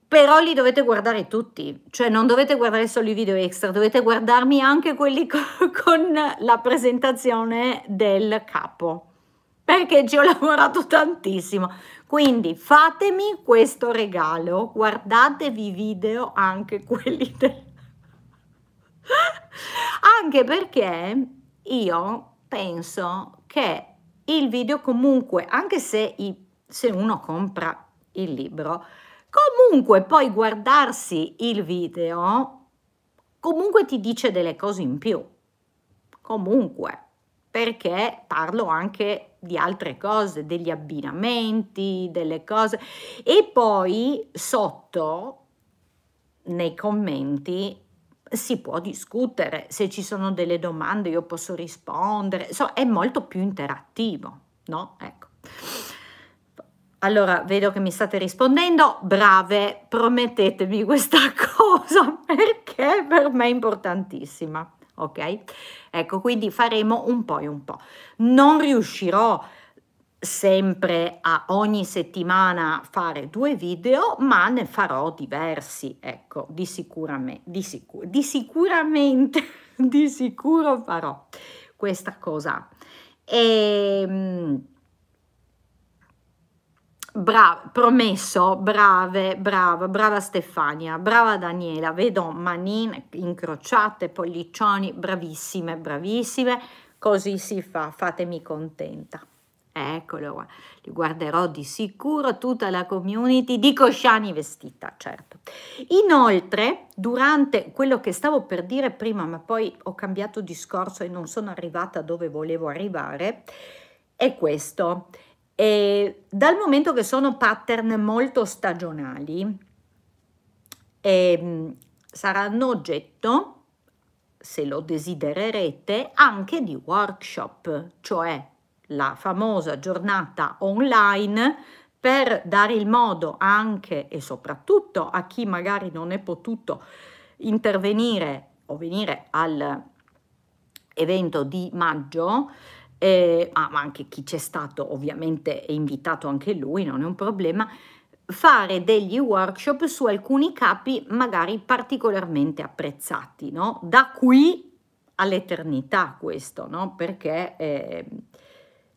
però li dovete guardare tutti, cioè non dovete guardare solo i video extra, dovete guardarmi anche quelli con la presentazione del capo perché ci ho lavorato tantissimo. Quindi fatemi questo regalo, guardatevi i video anche quelli del... anche perché io penso che il video comunque, anche se, i, se uno compra il libro, comunque poi guardarsi il video comunque ti dice delle cose in più. Comunque perché parlo anche di altre cose, degli abbinamenti, delle cose. E poi sotto nei commenti si può discutere, se ci sono delle domande io posso rispondere, so, è molto più interattivo, no? Ecco. Allora, vedo che mi state rispondendo, brave, promettetemi questa cosa perché per me è importantissima ok? Ecco, quindi faremo un po' e un po'. Non riuscirò sempre a ogni settimana fare due video, ma ne farò diversi, ecco, di, sicuramente, di, sicur di sicuramente, di sicuro farò questa cosa. E, ehm, Bravo, promesso, brave, brava, brava Stefania, brava Daniela, vedo manine incrociate, pollicioni, bravissime, bravissime, così si fa, fatemi contenta. Eccolo, li guarderò di sicuro tutta la community di Cosciani vestita, certo. Inoltre, durante quello che stavo per dire prima, ma poi ho cambiato discorso e non sono arrivata dove volevo arrivare, è questo. E dal momento che sono pattern molto stagionali, eh, saranno oggetto, se lo desidererete, anche di workshop, cioè la famosa giornata online per dare il modo anche e soprattutto a chi magari non è potuto intervenire o venire all'evento di maggio eh, ah, ma anche chi c'è stato ovviamente è invitato anche lui, non è un problema, fare degli workshop su alcuni capi magari particolarmente apprezzati, no? Da qui all'eternità questo, no? Perché... Eh,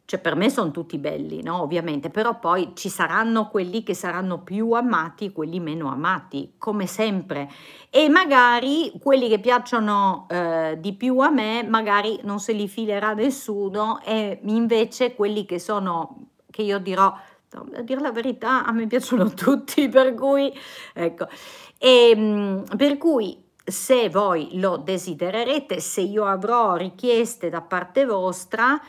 cioè per me sono tutti belli, no? Ovviamente, però poi ci saranno quelli che saranno più amati, quelli meno amati, come sempre. E magari quelli che piacciono eh, di più a me, magari non se li filerà nessuno e invece quelli che sono, che io dirò a dire la verità a me piacciono tutti, per cui, ecco, e, ehm, per cui se voi lo desidererete, se io avrò richieste da parte vostra,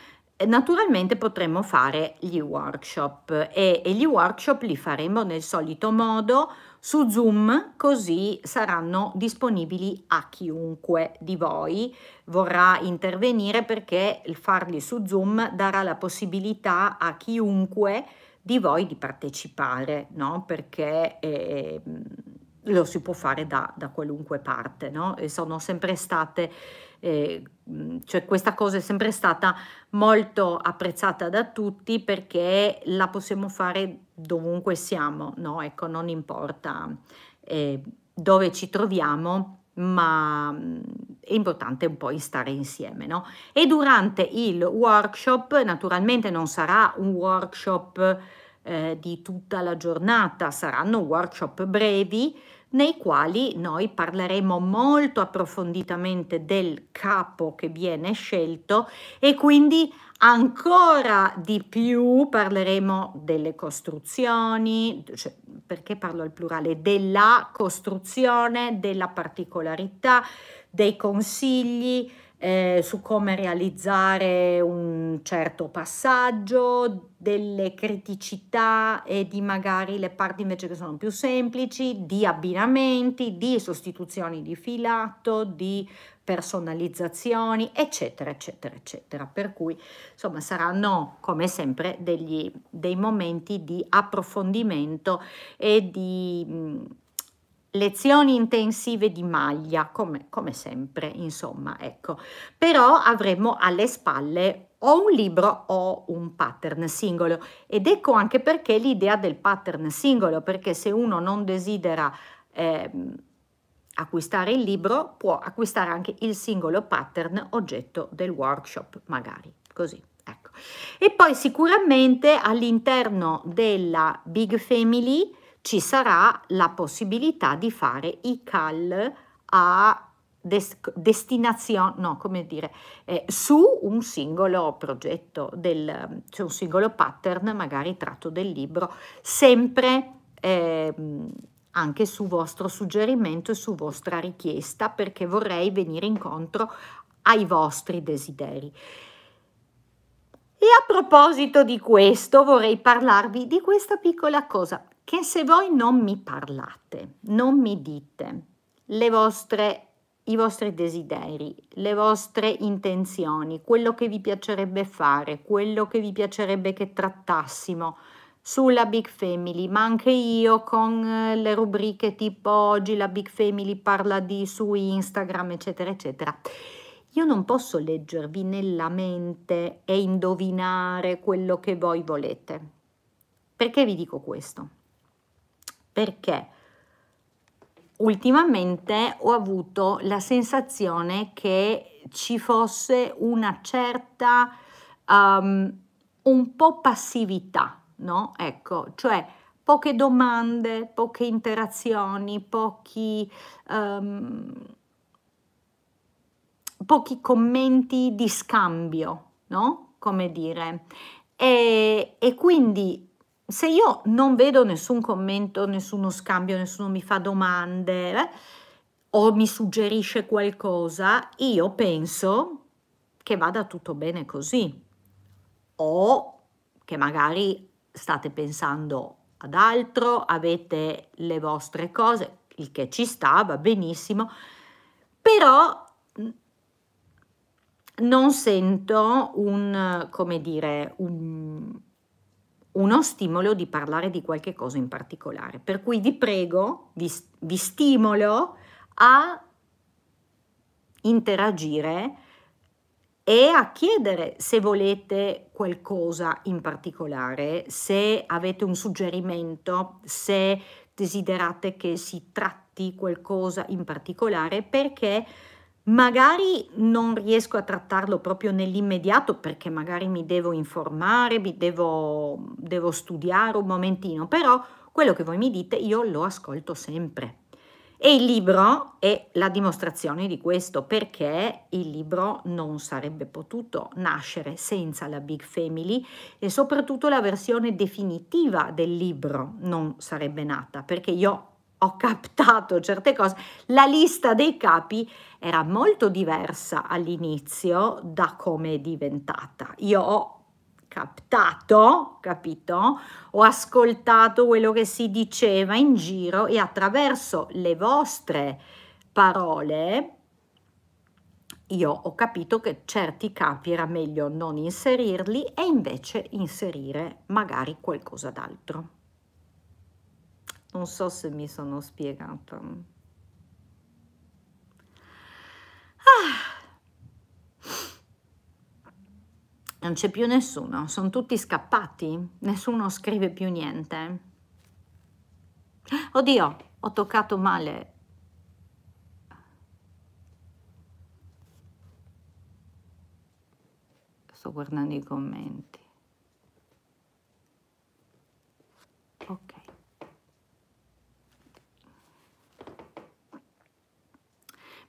Naturalmente potremmo fare gli workshop e, e, gli workshop li faremo nel solito modo su Zoom, così saranno disponibili a chiunque di voi vorrà intervenire perché farli su Zoom darà la possibilità a chiunque di voi di partecipare, no? perché eh, lo si può fare da, da qualunque parte. No? sono sempre state eh, cioè questa cosa è sempre stata molto apprezzata da tutti perché la possiamo fare dovunque siamo, no? Ecco, non importa eh, dove ci troviamo, ma è importante un po' stare insieme, no? E durante il workshop, naturalmente non sarà un workshop eh, di tutta la giornata, saranno workshop brevi, nei quali noi parleremo molto approfonditamente del capo che viene scelto e quindi ancora di più parleremo delle costruzioni, cioè, perché parlo al plurale, della costruzione, della particolarità, dei consigli, eh, su come realizzare un certo passaggio, delle criticità e di magari le parti invece che sono più semplici, di abbinamenti, di sostituzioni di filato, di personalizzazioni, eccetera, eccetera, eccetera. Per cui, insomma, saranno come sempre degli, dei momenti di approfondimento e di... Mh, lezioni intensive di maglia, come, come sempre, insomma, ecco. Però avremo alle spalle o un libro o un pattern singolo ed ecco anche perché l'idea del pattern singolo, perché se uno non desidera eh, acquistare il libro, può acquistare anche il singolo pattern oggetto del workshop, magari così. Ecco. E poi sicuramente all'interno della Big Family ci sarà la possibilità di fare i CAL a des- destinazione, no, come dire, eh, su un singolo progetto, su cioè un singolo pattern magari tratto del libro, sempre eh, anche su vostro suggerimento e su vostra richiesta, perché vorrei venire incontro ai vostri desideri. E a proposito di questo, vorrei parlarvi di questa piccola cosa che se voi non mi parlate, non mi dite vostre, i vostri desideri, le vostre intenzioni, quello che vi piacerebbe fare, quello che vi piacerebbe che trattassimo sulla Big Family, ma anche io con eh, le rubriche tipo oggi la Big Family parla di su Instagram, eccetera, eccetera. Io non posso leggervi nella mente e indovinare quello che voi volete. Perché vi dico questo? perché ultimamente ho avuto la sensazione che ci fosse una certa um, un po' passività, no? Ecco, cioè poche domande, poche interazioni, pochi, um, pochi commenti di scambio, no? Come dire. e, e quindi se io non vedo nessun commento, nessuno scambio, nessuno mi fa domande eh, o mi suggerisce qualcosa, io penso che vada tutto bene così o che magari state pensando ad altro, avete le vostre cose, il che ci sta, va benissimo, però mm, non sento un, come dire, un, uno stimolo di parlare di qualche cosa in particolare. Per cui vi prego, vi, vi stimolo a interagire e a chiedere se volete qualcosa in particolare, se avete un suggerimento, se desiderate che si tratti qualcosa in particolare, perché Magari non riesco a trattarlo proprio nell'immediato perché magari mi devo informare, mi devo, devo studiare un momentino, però quello che voi mi dite io lo ascolto sempre. E il libro è la dimostrazione di questo, perché il libro non sarebbe potuto nascere senza la Big Family e soprattutto la versione definitiva del libro non sarebbe nata, perché io ho captato certe cose, la lista dei capi era molto diversa all'inizio da come è diventata. Io ho captato, capito? Ho ascoltato quello che si diceva in giro e attraverso le vostre parole io ho capito che certi capi era meglio non inserirli e invece inserire magari qualcosa d'altro. Non so se mi sono spiegata. Ah. Non c'è più nessuno, sono tutti scappati, nessuno scrive più niente. Oddio, ho toccato male Sto guardando i commenti.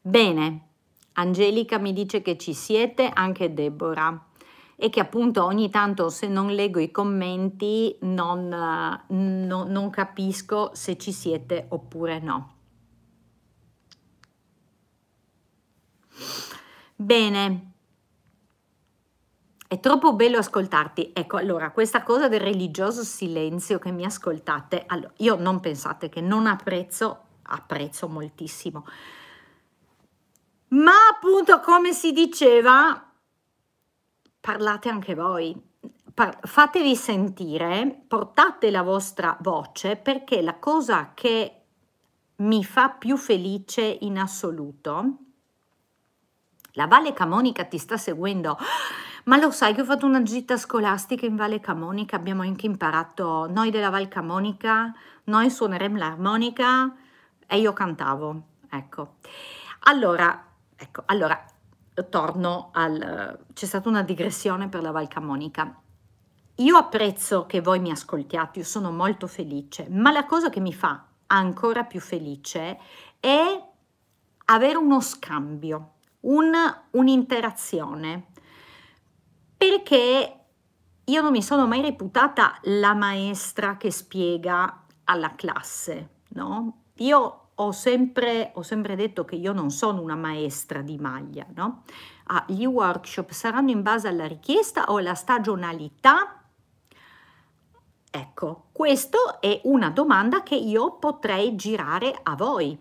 Bene, Angelica mi dice che ci siete, anche Deborah, e che appunto ogni tanto se non leggo i commenti non, no, non capisco se ci siete oppure no. Bene, è troppo bello ascoltarti. Ecco, allora, questa cosa del religioso silenzio che mi ascoltate, allora, io non pensate che non apprezzo, apprezzo moltissimo, ma appunto, come si diceva, parlate anche voi, fatevi sentire, portate la vostra voce perché la cosa che mi fa più felice in assoluto. La Valle Camonica ti sta seguendo. Ma lo sai che ho fatto una gita scolastica in Valle Camonica, abbiamo anche imparato noi della Valle Camonica, noi suoneremo l'armonica e io cantavo, ecco. Allora, Ecco, allora torno al... c'è stata una digressione per la Val Camonica. Io apprezzo che voi mi ascoltiate, io sono molto felice, ma la cosa che mi fa ancora più felice è avere uno scambio, un, un'interazione, perché io non mi sono mai reputata la maestra che spiega alla classe, no? Io ho sempre, ho sempre detto che io non sono una maestra di maglia, no? Ah, gli workshop saranno in base alla richiesta o alla stagionalità? Ecco, questa è una domanda che io potrei girare a voi.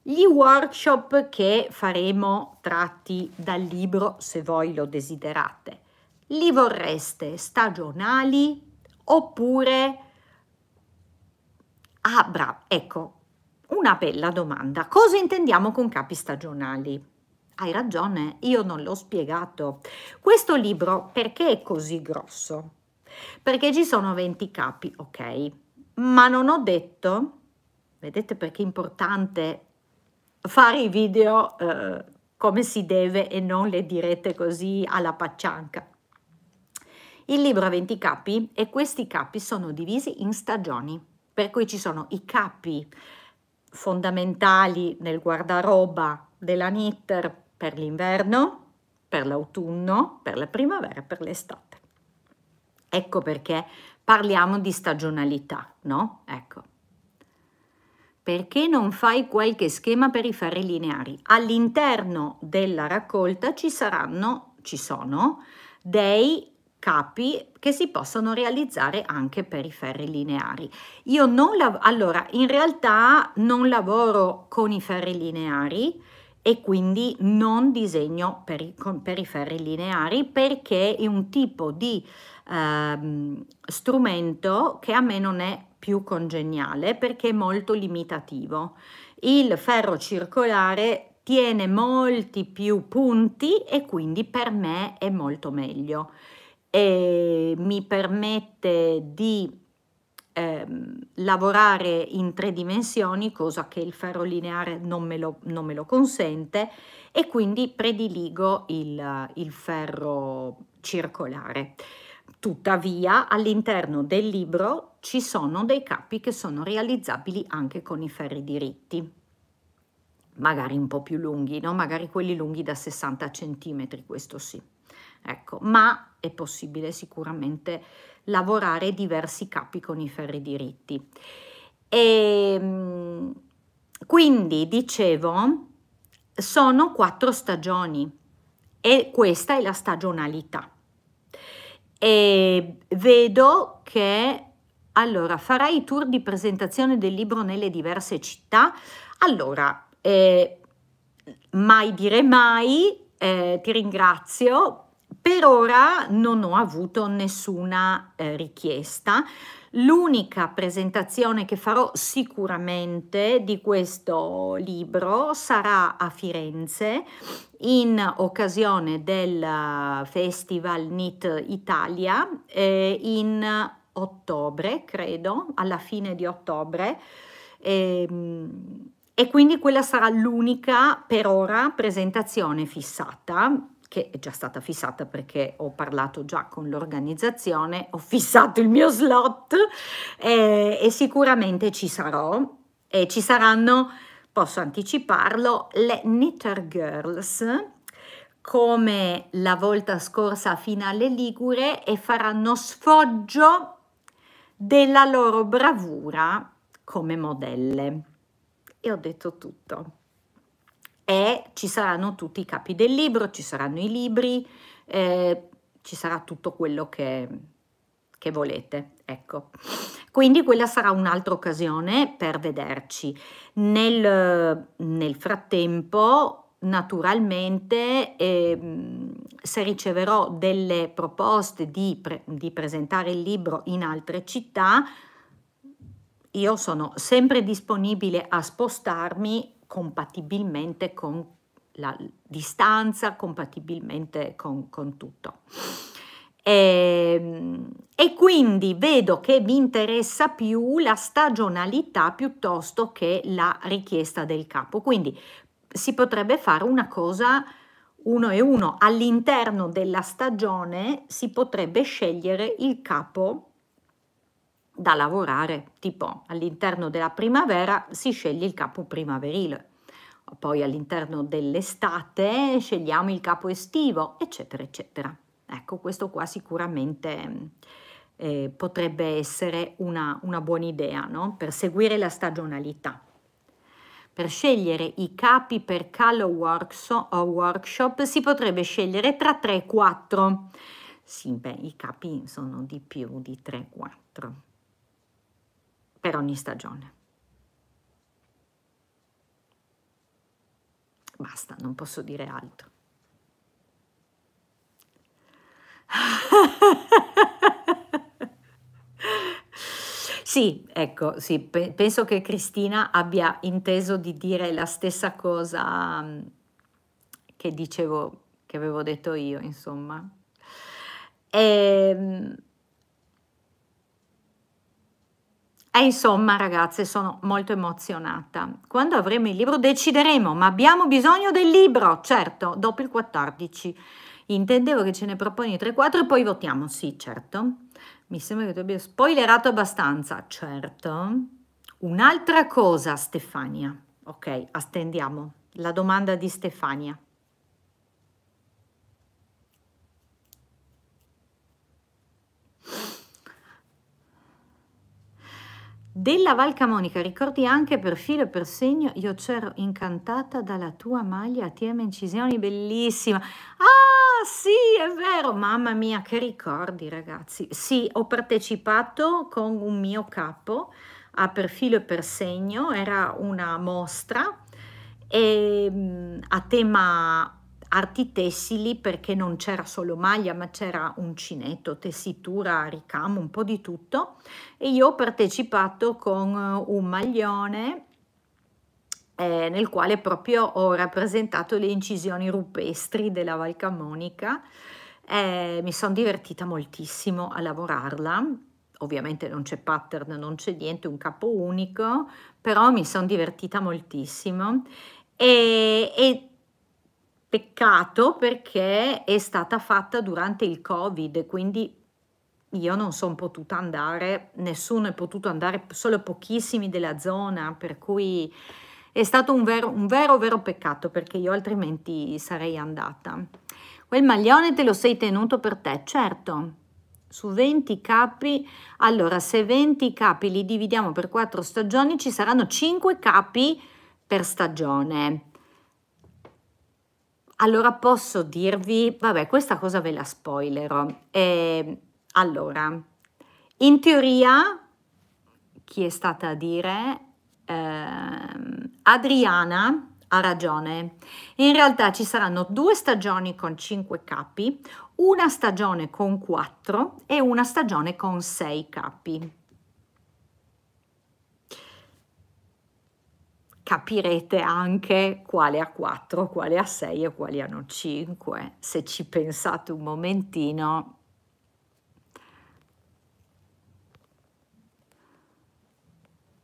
Gli workshop che faremo tratti dal libro, se voi lo desiderate, li vorreste stagionali oppure... Ah, bravo, ecco, una bella domanda. Cosa intendiamo con capi stagionali? Hai ragione, io non l'ho spiegato. Questo libro perché è così grosso? Perché ci sono 20 capi, ok? Ma non ho detto, vedete perché è importante fare i video eh, come si deve e non le direte così alla paccianca. Il libro ha 20 capi e questi capi sono divisi in stagioni, per cui ci sono i capi fondamentali nel guardaroba della knitter per l'inverno, per l'autunno, per la primavera, e per l'estate. Ecco perché parliamo di stagionalità, no? Ecco. Perché non fai qualche schema per i ferri lineari? All'interno della raccolta ci saranno, ci sono dei capi che si possono realizzare anche per i ferri lineari. Io non lav- allora, in realtà non lavoro con i ferri lineari e quindi non disegno per i, con, per i ferri lineari perché è un tipo di ehm, strumento che a me non è più congeniale perché è molto limitativo. Il ferro circolare tiene molti più punti e quindi per me è molto meglio e mi permette di ehm, lavorare in tre dimensioni, cosa che il ferro lineare non me lo, non me lo consente, e quindi prediligo il, il ferro circolare. Tuttavia, all'interno del libro ci sono dei capi che sono realizzabili anche con i ferri diritti, magari un po' più lunghi, no? magari quelli lunghi da 60 cm, questo sì ecco, ma è possibile sicuramente lavorare diversi capi con i ferri diritti. E, ehm, quindi, dicevo, sono quattro stagioni e questa è la stagionalità. E vedo che allora farai i tour di presentazione del libro nelle diverse città. Allora, eh, mai dire mai, eh, ti ringrazio per ora non ho avuto nessuna eh, richiesta. L'unica presentazione che farò sicuramente di questo libro sarà a Firenze in occasione del eh, Festival NIT Italia eh, in ottobre, credo, alla fine di ottobre. E, ehm, e quindi quella sarà l'unica per ora presentazione fissata che è già stata fissata perché ho parlato già con l'organizzazione, ho fissato il mio slot eh, e sicuramente ci sarò e ci saranno, posso anticiparlo, le Knitter Girls come la volta scorsa finale Ligure e faranno sfoggio della loro bravura come modelle. E ho detto tutto e ci saranno tutti i capi del libro, ci saranno i libri, eh, ci sarà tutto quello che, che volete. Ecco. Quindi quella sarà un'altra occasione per vederci. Nel, nel frattempo, naturalmente, eh, se riceverò delle proposte di, pre di presentare il libro in altre città, io sono sempre disponibile a spostarmi compatibilmente con la distanza, compatibilmente con, con tutto. E, ehm, e, quindi vedo che vi interessa più la stagionalità piuttosto che la richiesta del capo. Quindi si potrebbe fare una cosa uno e uno. All'interno della stagione si potrebbe scegliere il capo da lavorare, tipo all'interno della primavera si sceglie il capo primaverile, poi all'interno dell'estate scegliamo il capo estivo, eccetera, eccetera. Ecco, questo qua sicuramente eh, potrebbe essere una, una buona idea, no? Per seguire la stagionalità. Per scegliere i capi per calo workshop si potrebbe scegliere tra 3 e 4. Sì, beh, i capi sono di più di 3-4 per ogni stagione. Basta, non posso dire altro. Sì, ecco, sì, pe penso che Cristina abbia inteso di dire la stessa cosa mm, che dicevo, che avevo detto io, insomma. E, ehm, E insomma, ragazze, sono molto emozionata. Quando avremo il libro decideremo, ma abbiamo bisogno del libro, certo, dopo il 14. Intendevo che ce ne proponi 3-4 e poi votiamo, sì, certo. Mi sembra che tu abbia spoilerato abbastanza, certo. Un'altra cosa, Stefania. Ok, astendiamo la domanda di Stefania. Della Valcamonica, ricordi anche per filo e per segno, io c'ero incantata dalla tua maglia a TM Incisioni, bellissima. Ah sì, è vero, mamma mia, che ricordi ragazzi. Sì, ho partecipato con un mio capo a per filo e per segno, era una mostra e, ehm, a tema arti tessili perché non c'era solo maglia ma c'era uncinetto, tessitura, ricamo, un po' di tutto e io ho partecipato con eh, un maglione eh, nel quale proprio ho rappresentato le incisioni rupestri della Valcamonica. Eh, mi sono divertita moltissimo a lavorarla, ovviamente non c'è pattern, non c'è niente, un capo unico, però mi sono divertita moltissimo e, e Peccato perché è stata fatta durante il Covid, quindi io non sono potuta andare, nessuno è potuto andare, solo pochissimi della zona, per cui è stato un vero, un vero, vero peccato perché io altrimenti sarei andata. Quel maglione te lo sei tenuto per te, certo. Su 20 capi, allora se 20 capi li dividiamo per 4 stagioni ci saranno 5 capi per stagione. Allora posso dirvi, vabbè, questa cosa ve la spoilerò. Eh, allora, in teoria, chi è stata a dire? Eh, Adriana ha ragione. In realtà ci saranno due stagioni con 5 capi, una stagione con 4 e una stagione con 6 capi. capirete anche quale a 4, quale a 6 e quali hanno 5. Se ci pensate un momentino,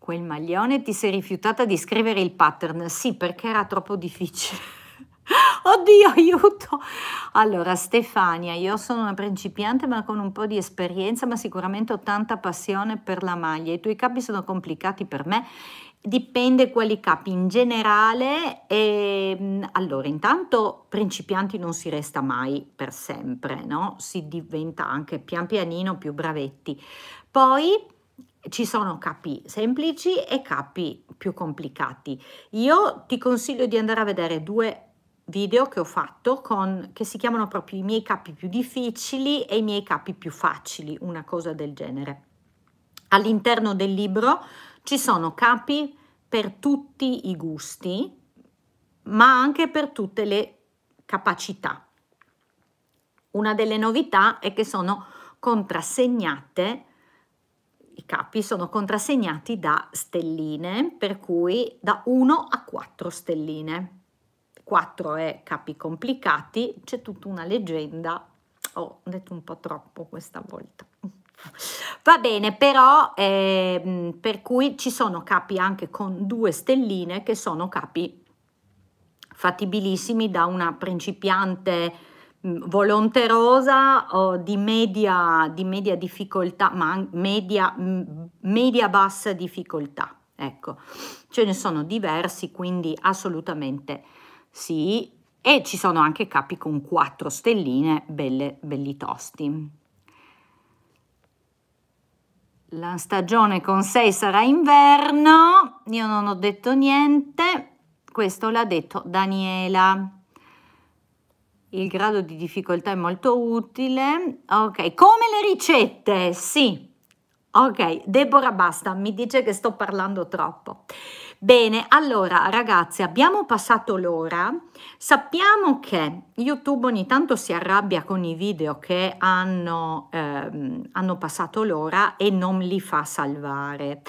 quel maglione ti sei rifiutata di scrivere il pattern sì perché era troppo difficile oddio aiuto allora Stefania io sono una principiante ma con un po' di esperienza ma sicuramente ho tanta passione per la maglia i tuoi capi sono complicati per me Dipende quali capi in generale. E, ehm, allora, intanto principianti non si resta mai per sempre, no? Si diventa anche pian pianino più bravetti. Poi ci sono capi semplici e capi più complicati. Io ti consiglio di andare a vedere due video che ho fatto con, che si chiamano proprio i miei capi più difficili e i miei capi più facili, una cosa del genere. All'interno del libro ci sono capi per tutti i gusti, ma anche per tutte le capacità. Una delle novità è che sono contrassegnate i capi sono contrassegnati da stelline, per cui da 1 a 4 stelline. 4 è capi complicati, c'è tutta una leggenda. Oh, ho detto un po' troppo questa volta. Va bene, però eh, per cui ci sono capi anche con due stelline che sono capi fattibilissimi da una principiante mm, volonterosa o di media, di media difficoltà, ma media, mm, media bassa difficoltà. Ecco, ce ne sono diversi, quindi assolutamente sì. E ci sono anche capi con quattro stelline, belle, belli tosti la stagione con 6 sarà inverno, io non ho detto niente, questo l'ha detto Daniela. Il grado di difficoltà è molto utile. Ok, come le ricette, sì. Ok, Deborah basta, mi dice che sto parlando troppo. Bene, allora ragazzi, abbiamo passato l'ora. Sappiamo che YouTube ogni tanto si arrabbia con i video che hanno, ehm, hanno passato l'ora e non li fa salvare.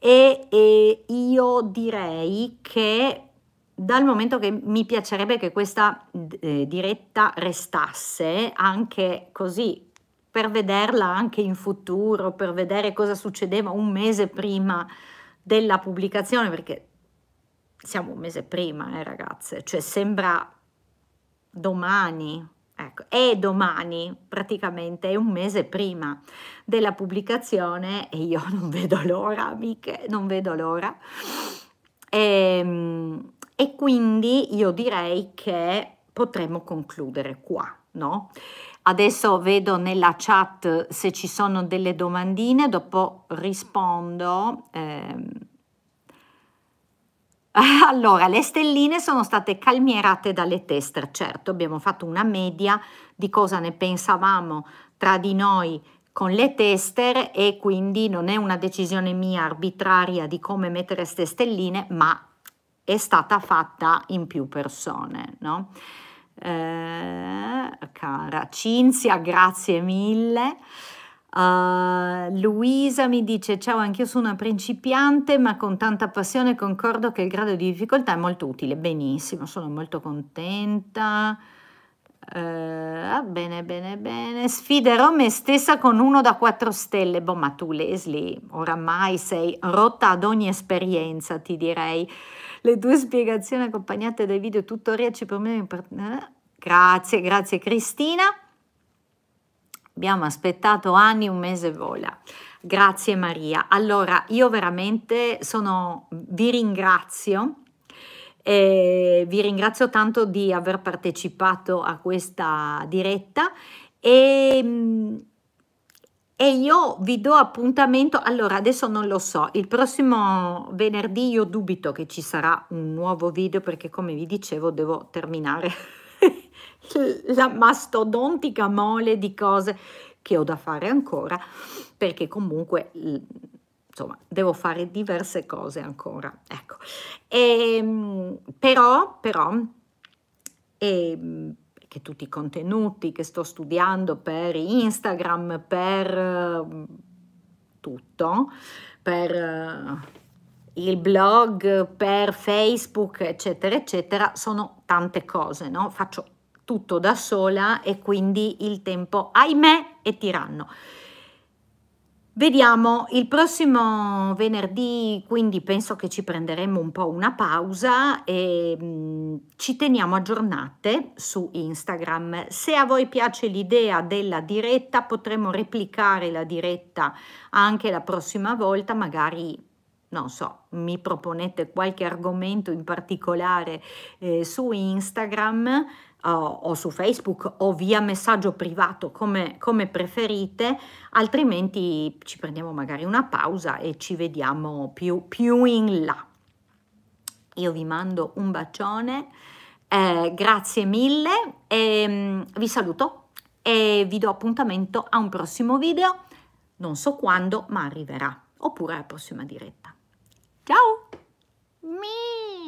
E, e io direi che dal momento che mi piacerebbe che questa eh, diretta restasse anche così per vederla anche in futuro, per vedere cosa succedeva un mese prima della pubblicazione, perché siamo un mese prima, eh, ragazze, cioè sembra domani, ecco, è domani praticamente, è un mese prima della pubblicazione e io non vedo l'ora, amiche, non vedo l'ora. E, ehm, e quindi io direi che potremmo concludere qua, no? Adesso vedo nella chat se ci sono delle domandine, dopo rispondo. Eh. Allora, le stelline sono state calmierate dalle tester, certo, abbiamo fatto una media di cosa ne pensavamo tra di noi con le tester e quindi non è una decisione mia arbitraria di come mettere queste stelline, ma è stata fatta in più persone, no? eh, cara Cinzia, grazie mille. Uh, Luisa mi dice ciao anch'io sono una principiante ma con tanta passione concordo che il grado di difficoltà è molto utile benissimo sono molto contenta Uh, bene, bene, bene. Sfiderò me stessa con uno da quattro stelle. Boh, ma tu, Leslie, oramai sei rotta ad ogni esperienza, ti direi le due spiegazioni accompagnate dai video tutorial ci permettono eh? Grazie, grazie Cristina. Abbiamo aspettato anni, un mese vola. Grazie Maria. Allora, io veramente sono, vi ringrazio. Eh, vi ringrazio tanto di aver partecipato a questa diretta e mm, e io vi do appuntamento, allora adesso non lo so, il prossimo venerdì io dubito che ci sarà un nuovo video perché come vi dicevo devo terminare la mastodontica mole di cose che ho da fare ancora perché comunque insomma devo fare diverse cose ancora ecco e, ehm, però però e, ehm, che tutti i contenuti che sto studiando per Instagram, per eh, tutto, per eh, il blog, per Facebook, eccetera, eccetera, sono tante cose, no? Faccio tutto da sola e quindi il tempo, ahimè, è tiranno. Vediamo il prossimo venerdì, quindi penso che ci prenderemo un po' una pausa e mh, mm, ci teniamo aggiornate su Instagram. Se a voi piace l'idea della diretta, potremo replicare la diretta anche la prossima volta, magari non so, mi proponete qualche argomento in particolare eh, su Instagram o, su Facebook o via messaggio privato come, come preferite, altrimenti ci prendiamo magari una pausa e ci vediamo più, più in là. Io vi mando un bacione, eh, grazie mille e um, vi saluto e vi do appuntamento a un prossimo video, non so quando ma arriverà, oppure alla prossima diretta. Ciao! Me.